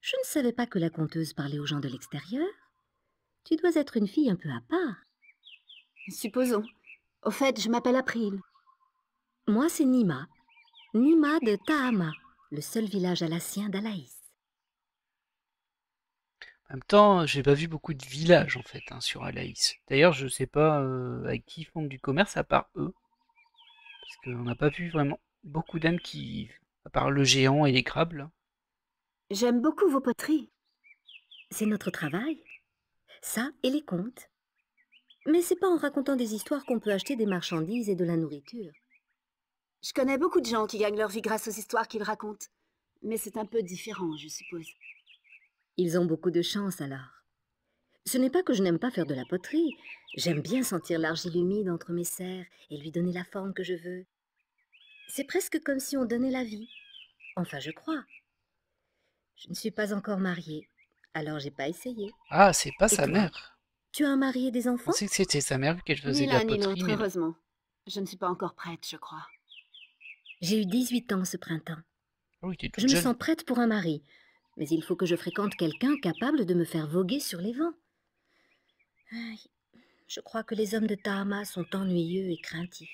Speaker 6: Je ne savais pas que la conteuse parlait aux gens de l'extérieur. Tu dois être une fille un peu à part. Supposons. Au fait, je m'appelle April. Moi, c'est Nima. Nima de Tahama, le seul village alassien d'Alaïs.
Speaker 1: En même temps, j'ai pas vu beaucoup de villages en fait hein, sur Alaïs. D'ailleurs, je sais pas euh, avec qui font du commerce à part eux. Parce qu'on n'a pas vu vraiment beaucoup d'âmes qui vivent, à part le géant et les crabes. J'aime beaucoup vos poteries. C'est notre travail ça et les contes.
Speaker 2: Mais c'est pas en racontant des histoires qu'on peut acheter des marchandises et de la nourriture. Je connais beaucoup de gens qui gagnent leur vie grâce aux histoires qu'ils racontent. Mais c'est un peu différent, je suppose. Ils ont beaucoup de chance, alors. Ce n'est pas que je n'aime pas faire de la poterie.
Speaker 6: J'aime bien sentir l'argile humide entre mes serres et lui donner la forme que je veux. C'est presque comme si on donnait la vie. Enfin, je crois. Je ne suis pas encore mariée, alors j'ai pas essayé.
Speaker 1: Ah, c'est pas sa mère.
Speaker 6: Tu as un mari et des
Speaker 1: enfants Je que c'était sa mère qu'elle faisait de la poterie. Mais... heureusement.
Speaker 2: Je ne suis pas encore prête, je crois. J'ai eu 18 ans ce printemps. Ah oui, es je me sens prête pour un mari, mais
Speaker 6: il faut que je fréquente quelqu'un capable de me faire voguer sur les vents. Je crois que les hommes de Tahama sont ennuyeux et craintifs.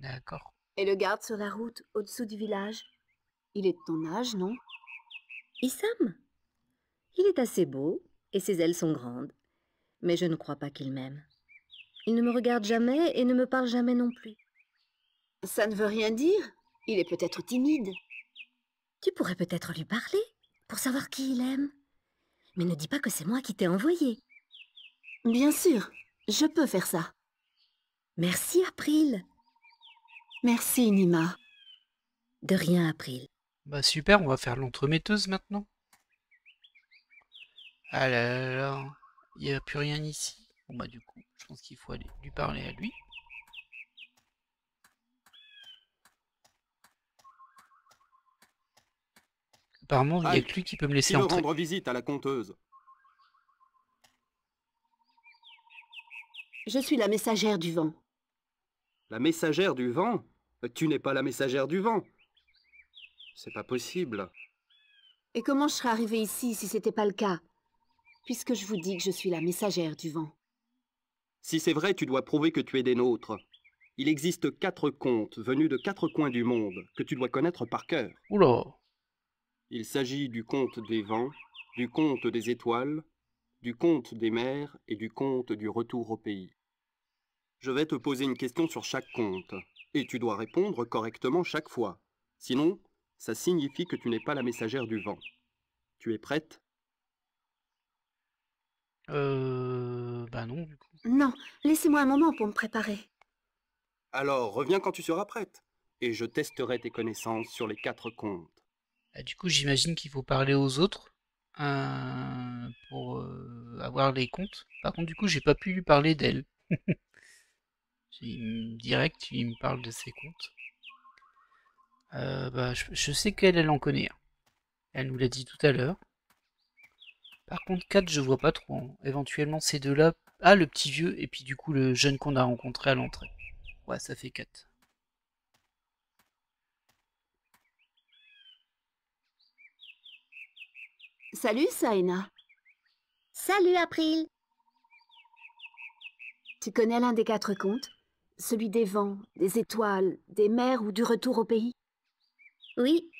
Speaker 6: D'accord.
Speaker 2: Et le garde sur la route, au-dessous du village Il est de ton âge, non Issam
Speaker 6: il est assez beau, et ses ailes sont grandes. Mais je ne crois pas qu'il m'aime. Il ne me regarde jamais et ne me parle jamais non plus. Ça ne veut rien dire.
Speaker 2: Il est peut-être timide. Tu pourrais peut-être lui parler, pour savoir qui il aime. Mais ne dis pas que c'est moi qui t'ai envoyé. Bien sûr, je peux faire ça. Merci, April. Merci, Nima.
Speaker 1: De rien, April. Bah super, on va faire l'entremetteuse maintenant. Alors, ah il n'y a plus rien ici. Bon bah du coup, je pense qu'il faut aller lui parler à lui. Apparemment, il n'y a que lui qui peut me laisser entrer. rendre
Speaker 5: visite à la conteuse.
Speaker 2: Je suis la messagère du vent.
Speaker 5: La messagère du vent Tu n'es pas la messagère du vent. C'est pas possible.
Speaker 2: Et comment je serais arrivée ici si c'était pas le cas puisque je vous dis que je suis la messagère du vent.
Speaker 5: Si c'est vrai, tu dois prouver que tu es des nôtres. Il existe quatre contes venus de quatre coins du monde que tu dois connaître par cœur. Oula Il s'agit du conte des vents, du conte des étoiles, du conte des mers et du conte du retour au pays. Je vais te poser une question sur chaque conte, et tu dois répondre correctement chaque fois. Sinon, ça signifie que tu n'es pas la messagère du vent. Tu es prête
Speaker 1: euh... Bah non, du coup. Non, laissez-moi un moment pour me préparer.
Speaker 5: Alors, reviens quand tu seras prête, et je testerai tes connaissances sur les quatre comptes.
Speaker 1: Bah, du coup, j'imagine qu'il faut parler aux autres hein, pour euh, avoir les comptes. Par contre, du coup, j'ai pas pu lui parler d'elle. [LAUGHS] Direct, il me parle de ses comptes. Euh, bah, je, sais qu'elle, elle en connaît. Elle nous l'a dit tout à l'heure. Par contre, 4, je vois pas trop. Hein. Éventuellement, ces deux-là. Ah, le petit vieux, et puis du coup, le jeune qu'on a rencontré à l'entrée. Ouais, ça fait 4.
Speaker 2: Salut, Saina. Salut, April. Tu connais l'un des quatre contes Celui des vents, des étoiles, des mers ou du retour au pays Oui,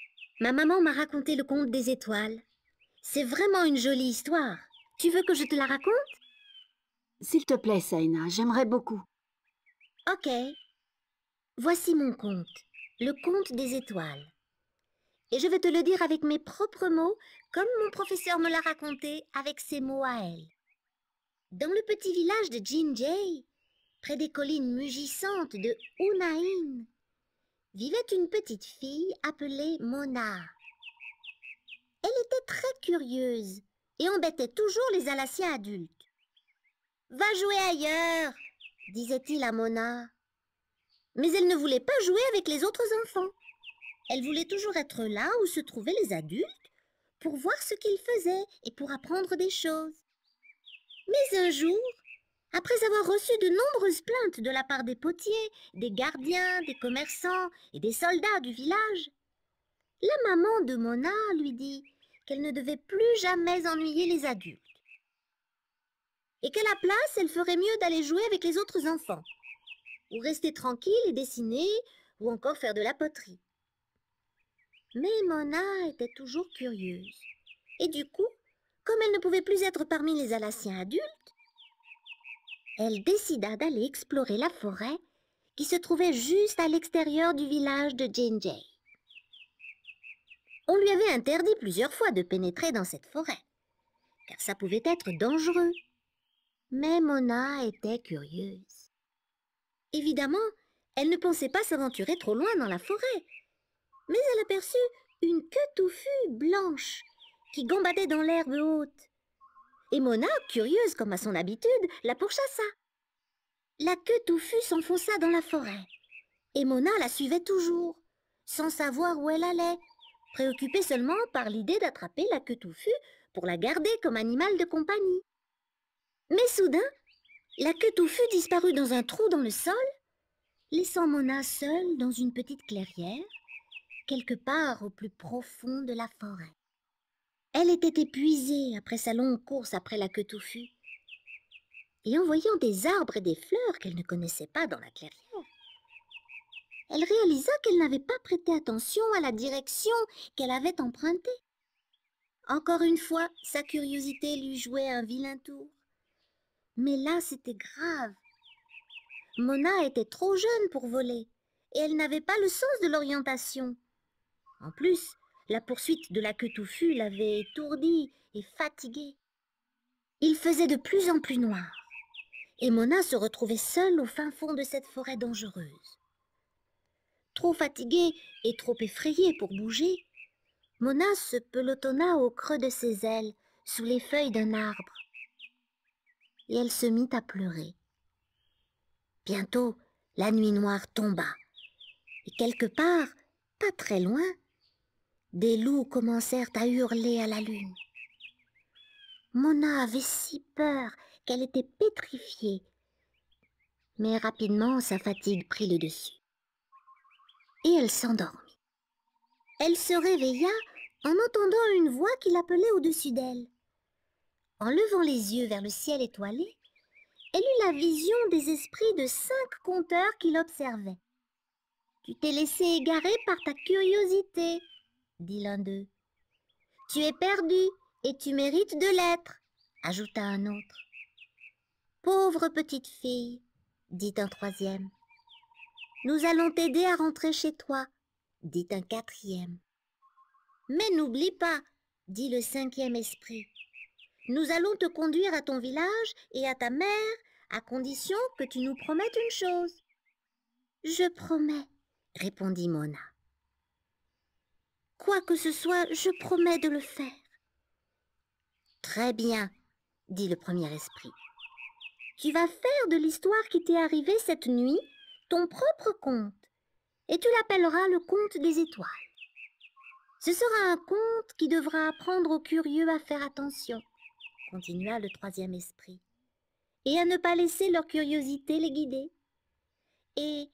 Speaker 2: ma maman m'a raconté le conte des étoiles.
Speaker 6: C'est vraiment une jolie histoire. Tu veux que je te la raconte S'il te plaît, Saina, j'aimerais beaucoup. Ok. Voici mon conte, le conte des étoiles. Et je vais te le dire avec mes propres mots, comme mon professeur me l'a raconté avec ses mots à elle. Dans le petit village de Jinjai, près des collines mugissantes de Unain, vivait une petite fille appelée Mona. Elle était très curieuse et embêtait toujours les alaciens adultes. Va jouer ailleurs, disait-il à Mona. Mais elle ne voulait pas jouer avec les autres enfants. Elle voulait toujours être là où se trouvaient les adultes pour voir ce qu'ils faisaient et pour apprendre des choses. Mais un jour, après avoir reçu de nombreuses plaintes de la part des potiers, des gardiens, des commerçants et des soldats du village, la maman de Mona lui dit qu'elle ne devait plus jamais ennuyer les adultes. Et qu'à la place, elle ferait mieux d'aller jouer avec les autres enfants, ou rester tranquille et dessiner, ou encore faire de la poterie. Mais Mona était toujours curieuse. Et du coup, comme elle ne pouvait plus être parmi les Alaciens adultes, elle décida d'aller explorer la forêt qui se trouvait juste à l'extérieur du village de Jane Jay on lui avait interdit plusieurs fois de pénétrer dans cette forêt, car ça pouvait être dangereux. Mais Mona était curieuse. Évidemment, elle ne pensait pas s'aventurer trop loin dans la forêt, mais elle aperçut une queue touffue blanche qui gambadait dans l'herbe haute. Et Mona, curieuse comme à son habitude, la pourchassa. La queue touffue s'enfonça dans la forêt, et Mona la suivait toujours, sans savoir où elle allait, préoccupé seulement par l'idée d'attraper la queue touffue pour la garder comme animal de compagnie. Mais soudain, la queue touffue disparut dans un trou dans le sol, laissant Mona seule dans une petite clairière, quelque part au plus profond de la forêt. Elle était épuisée après sa longue course après la queue touffue, et en voyant des arbres et des fleurs qu'elle ne connaissait pas dans la clairière, elle réalisa qu'elle n'avait pas prêté attention à la direction qu'elle avait empruntée. Encore une fois, sa curiosité lui jouait un vilain tour. Mais là, c'était grave. Mona était trop jeune pour voler, et elle n'avait pas le sens de l'orientation. En plus, la poursuite de la queue touffue l'avait étourdie et fatiguée. Il faisait de plus en plus noir, et Mona se retrouvait seule au fin fond de cette forêt dangereuse. Trop fatiguée et trop effrayée pour bouger, Mona se pelotonna au creux de ses ailes, sous les feuilles d'un arbre. Et elle se mit à pleurer. Bientôt, la nuit noire tomba. Et quelque part, pas très loin, des loups commencèrent à hurler à la lune. Mona avait si peur qu'elle était pétrifiée. Mais rapidement, sa fatigue prit le dessus et elle s'endormit. Elle se réveilla en entendant une voix qui l'appelait au-dessus d'elle. En levant les yeux vers le ciel étoilé, elle eut la vision des esprits de cinq conteurs qui l'observaient. Tu t'es laissé égarer par ta curiosité, dit l'un d'eux. Tu es perdu et tu mérites de l'être, ajouta un autre. Pauvre petite fille, dit un troisième. Nous allons t'aider à rentrer chez toi, dit un quatrième. Mais n'oublie pas, dit le cinquième esprit. Nous allons te conduire à ton village et à ta mère, à condition que tu nous promettes une chose. Je promets, répondit Mona. Quoi que ce soit, je promets de le faire. Très bien, dit le premier esprit. Tu vas faire de l'histoire qui t'est arrivée cette nuit ton propre conte, et tu l'appelleras le conte des étoiles. Ce sera un conte qui devra apprendre aux curieux à faire attention, continua le troisième esprit, et à ne pas laisser leur curiosité les guider. Et,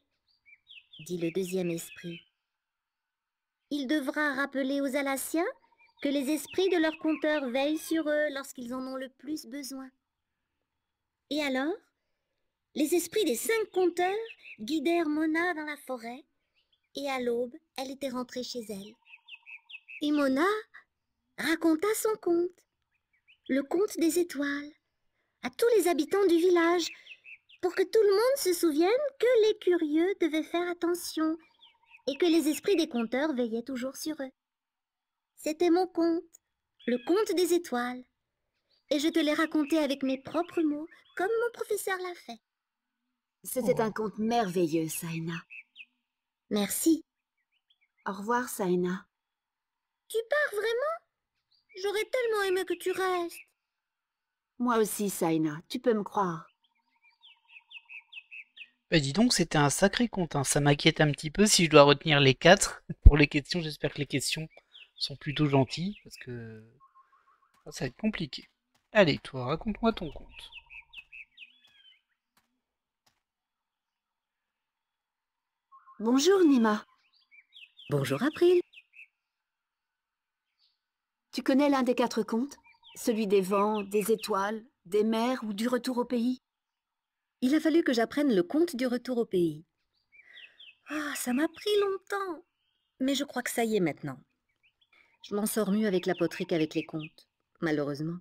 Speaker 6: dit le deuxième esprit, il devra rappeler aux Alassiens que les esprits de leurs conteurs veillent sur eux lorsqu'ils en ont le plus besoin. Et alors les esprits des cinq conteurs guidèrent Mona dans la forêt, et à l'aube, elle était rentrée chez elle. Et Mona raconta son conte, le conte des étoiles, à tous les habitants du village, pour que tout le monde se souvienne que les curieux devaient faire attention et que les esprits des conteurs veillaient toujours sur eux. C'était mon conte, le conte des étoiles, et je te l'ai raconté avec mes propres mots, comme mon professeur l'a fait.
Speaker 2: C'était un oh. conte merveilleux, Saina. Merci. Au revoir, Saina. Tu pars vraiment J'aurais tellement aimé que tu restes. Moi aussi, Saina, tu peux me croire.
Speaker 1: Ben, dis donc, c'était un sacré conte, hein. ça m'inquiète un petit peu si je dois retenir les quatre. [LAUGHS] Pour les questions, j'espère que les questions sont plutôt gentilles, parce que ça va être compliqué. Allez, toi, raconte-moi ton conte. Bonjour Nima.
Speaker 2: Bonjour April. Tu connais l'un des quatre contes Celui des vents, des étoiles, des mers ou du retour au pays Il a fallu que j'apprenne le conte du retour au pays. Ah, ça m'a pris longtemps
Speaker 6: Mais je crois que ça y est maintenant. Je m'en sors mieux avec la poterie qu'avec les contes, malheureusement.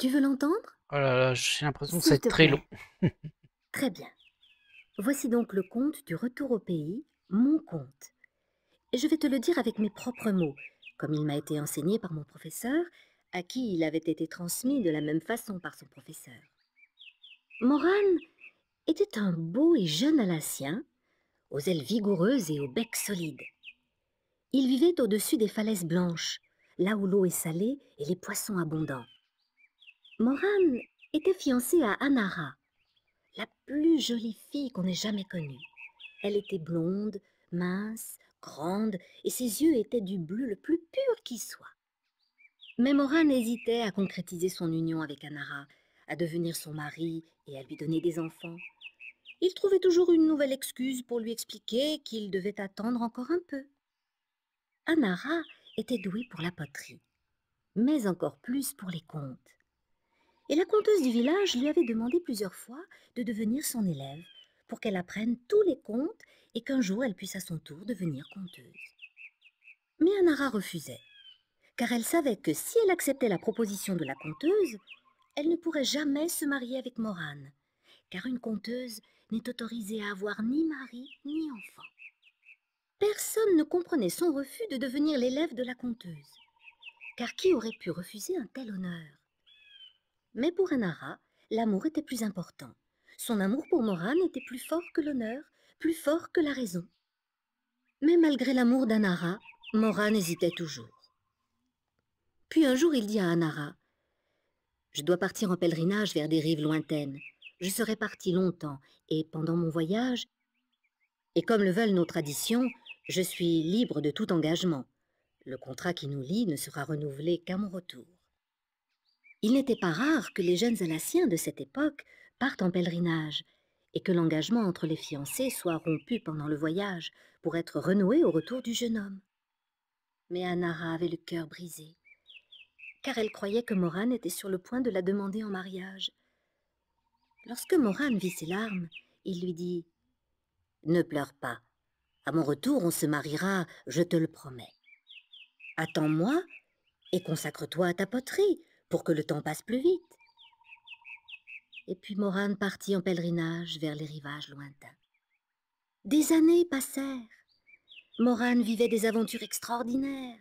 Speaker 6: Tu veux l'entendre
Speaker 1: Oh là là, j'ai l'impression que c'est très long. [LAUGHS]
Speaker 6: très bien. Voici donc le conte du retour au pays, mon conte. Et je vais te le dire avec mes propres mots, comme il m'a été enseigné par mon professeur, à qui il avait été transmis de la même façon par son professeur. Moran était un beau et jeune Alassien, aux ailes vigoureuses et au bec solide. Il vivait au-dessus des falaises blanches, là où l'eau est salée et les poissons abondants. Moran était fiancé à Anara, la plus jolie fille qu'on ait jamais connue. Elle était blonde, mince, grande, et ses yeux étaient du bleu le plus pur qui soit. Mais Morin hésitait à concrétiser son union avec Anara, à devenir son mari et à lui donner des enfants. Il trouvait toujours une nouvelle excuse pour lui expliquer qu'il devait attendre encore un peu. Anara était douée pour la poterie, mais encore plus pour les contes et la conteuse du village lui avait demandé plusieurs fois de devenir son élève pour qu'elle apprenne tous les contes et qu'un jour elle puisse à son tour devenir conteuse. Mais Anara refusait, car elle savait que si elle acceptait la proposition de la conteuse, elle ne pourrait jamais se marier avec Morane, car une conteuse n'est autorisée à avoir ni mari ni enfant. Personne ne comprenait son refus de devenir l'élève de la conteuse, car qui aurait pu refuser un tel honneur mais pour Anara, l'amour était plus important. Son amour pour Moran était plus fort que l'honneur, plus fort que la raison. Mais malgré l'amour d'Anara, Moran hésitait toujours. Puis un jour, il dit à Anara Je dois partir en pèlerinage vers des rives lointaines. Je serai parti longtemps, et pendant mon voyage, et comme le veulent nos traditions, je suis libre de tout engagement. Le contrat qui nous lie ne sera renouvelé qu'à mon retour. Il n'était pas rare que les jeunes Alassiens de cette époque partent en pèlerinage et que l'engagement entre les fiancés soit rompu pendant le voyage pour être renoué au retour du jeune homme. Mais Anara avait le cœur brisé, car elle croyait que Morane était sur le point de la demander en mariage. Lorsque Morane vit ses larmes, il lui dit « Ne pleure pas. À mon retour, on se mariera, je te le promets. Attends-moi et consacre-toi à ta poterie pour que le temps passe plus vite. Et puis Morane partit en pèlerinage vers les rivages lointains. Des années passèrent. Morane vivait des aventures extraordinaires.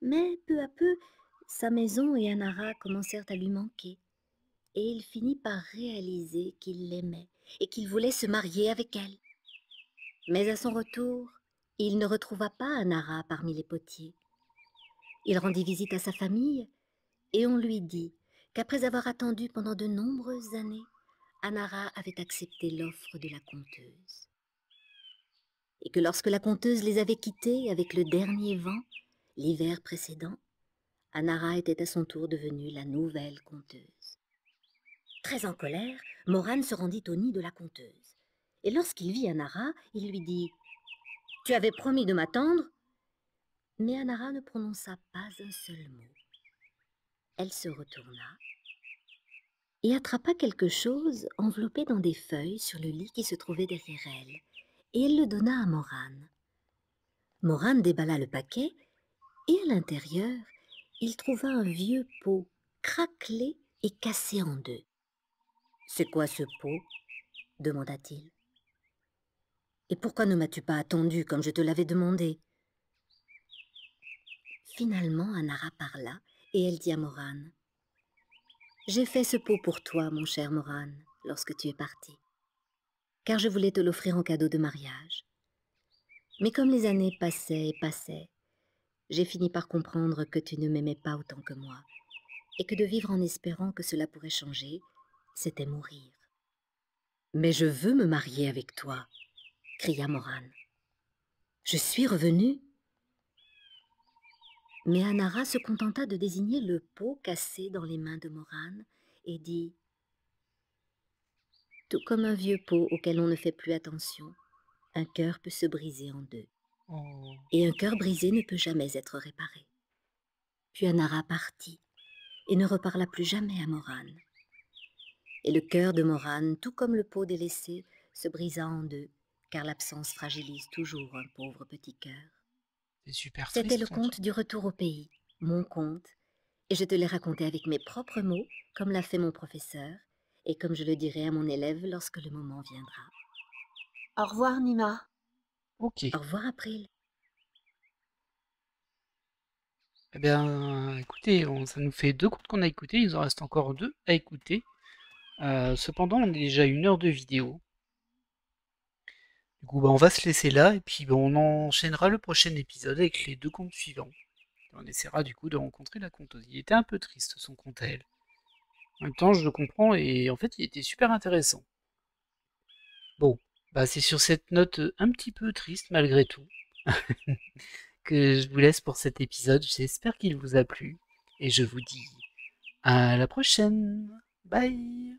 Speaker 6: Mais peu à peu, sa maison et Anara commencèrent à lui manquer. Et il finit par réaliser qu'il l'aimait et qu'il voulait se marier avec elle. Mais à son retour, il ne retrouva pas Anara parmi les potiers. Il rendit visite à sa famille et on lui dit qu'après avoir attendu pendant de nombreuses années, Anara avait accepté l'offre de la conteuse. Et que lorsque la conteuse les avait quittés avec le dernier vent, l'hiver précédent, Anara était à son tour devenue la nouvelle conteuse. Très en colère, Moran se rendit au nid de la conteuse. Et lorsqu'il vit Anara, il lui dit Tu avais promis de m'attendre Mais Anara ne prononça pas un seul mot. Elle se retourna et attrapa quelque chose enveloppé dans des feuilles sur le lit qui se trouvait derrière elle, et elle le donna à Morane. Morane déballa le paquet, et à l'intérieur, il trouva un vieux pot craquelé et cassé en deux. C'est quoi ce pot demanda-t-il. Et pourquoi ne m'as-tu pas attendu comme je te l'avais demandé Finalement, Anara parla et elle dit à Morane J'ai fait ce pot pour toi, mon cher Morane, lorsque tu es parti, car je voulais te l'offrir en cadeau de mariage. Mais comme les années passaient et passaient, j'ai fini par comprendre que tu ne m'aimais pas autant que moi, et que de vivre en espérant que cela pourrait changer, c'était mourir. Mais je veux me marier avec toi, cria Morane. Je suis revenue mais Anara se contenta de désigner le pot cassé dans les mains de Morane et dit Tout comme un vieux pot auquel on ne fait plus attention, un cœur peut se briser en deux. Oh. Et un cœur brisé ne peut jamais être réparé. Puis Anara partit et ne reparla plus jamais à Morane. Et le cœur de Morane, tout comme le pot délaissé, se brisa en deux, car l'absence fragilise toujours un pauvre petit cœur.
Speaker 1: C'était le hein. conte
Speaker 6: du retour au pays, mon conte, et je te l'ai raconté avec mes propres mots, comme l'a fait mon professeur, et comme je le dirai à mon élève lorsque le moment viendra.
Speaker 1: Au revoir, Nima. Ok. Au revoir, April. Eh bien, écoutez, on, ça nous fait deux comptes qu'on a écoutés, il en reste encore deux à écouter. Euh, cependant, on est déjà une heure de vidéo. Du coup, bah, on va se laisser là et puis bah, on enchaînera le prochain épisode avec les deux comptes suivants. on essaiera du coup de rencontrer la conteuse. Il était un peu triste son compte à elle. En même temps, je le comprends et en fait, il était super intéressant. Bon, bah, c'est sur cette note euh, un petit peu triste malgré tout [LAUGHS] que je vous laisse pour cet épisode. J'espère qu'il vous a plu et je vous dis à la prochaine. Bye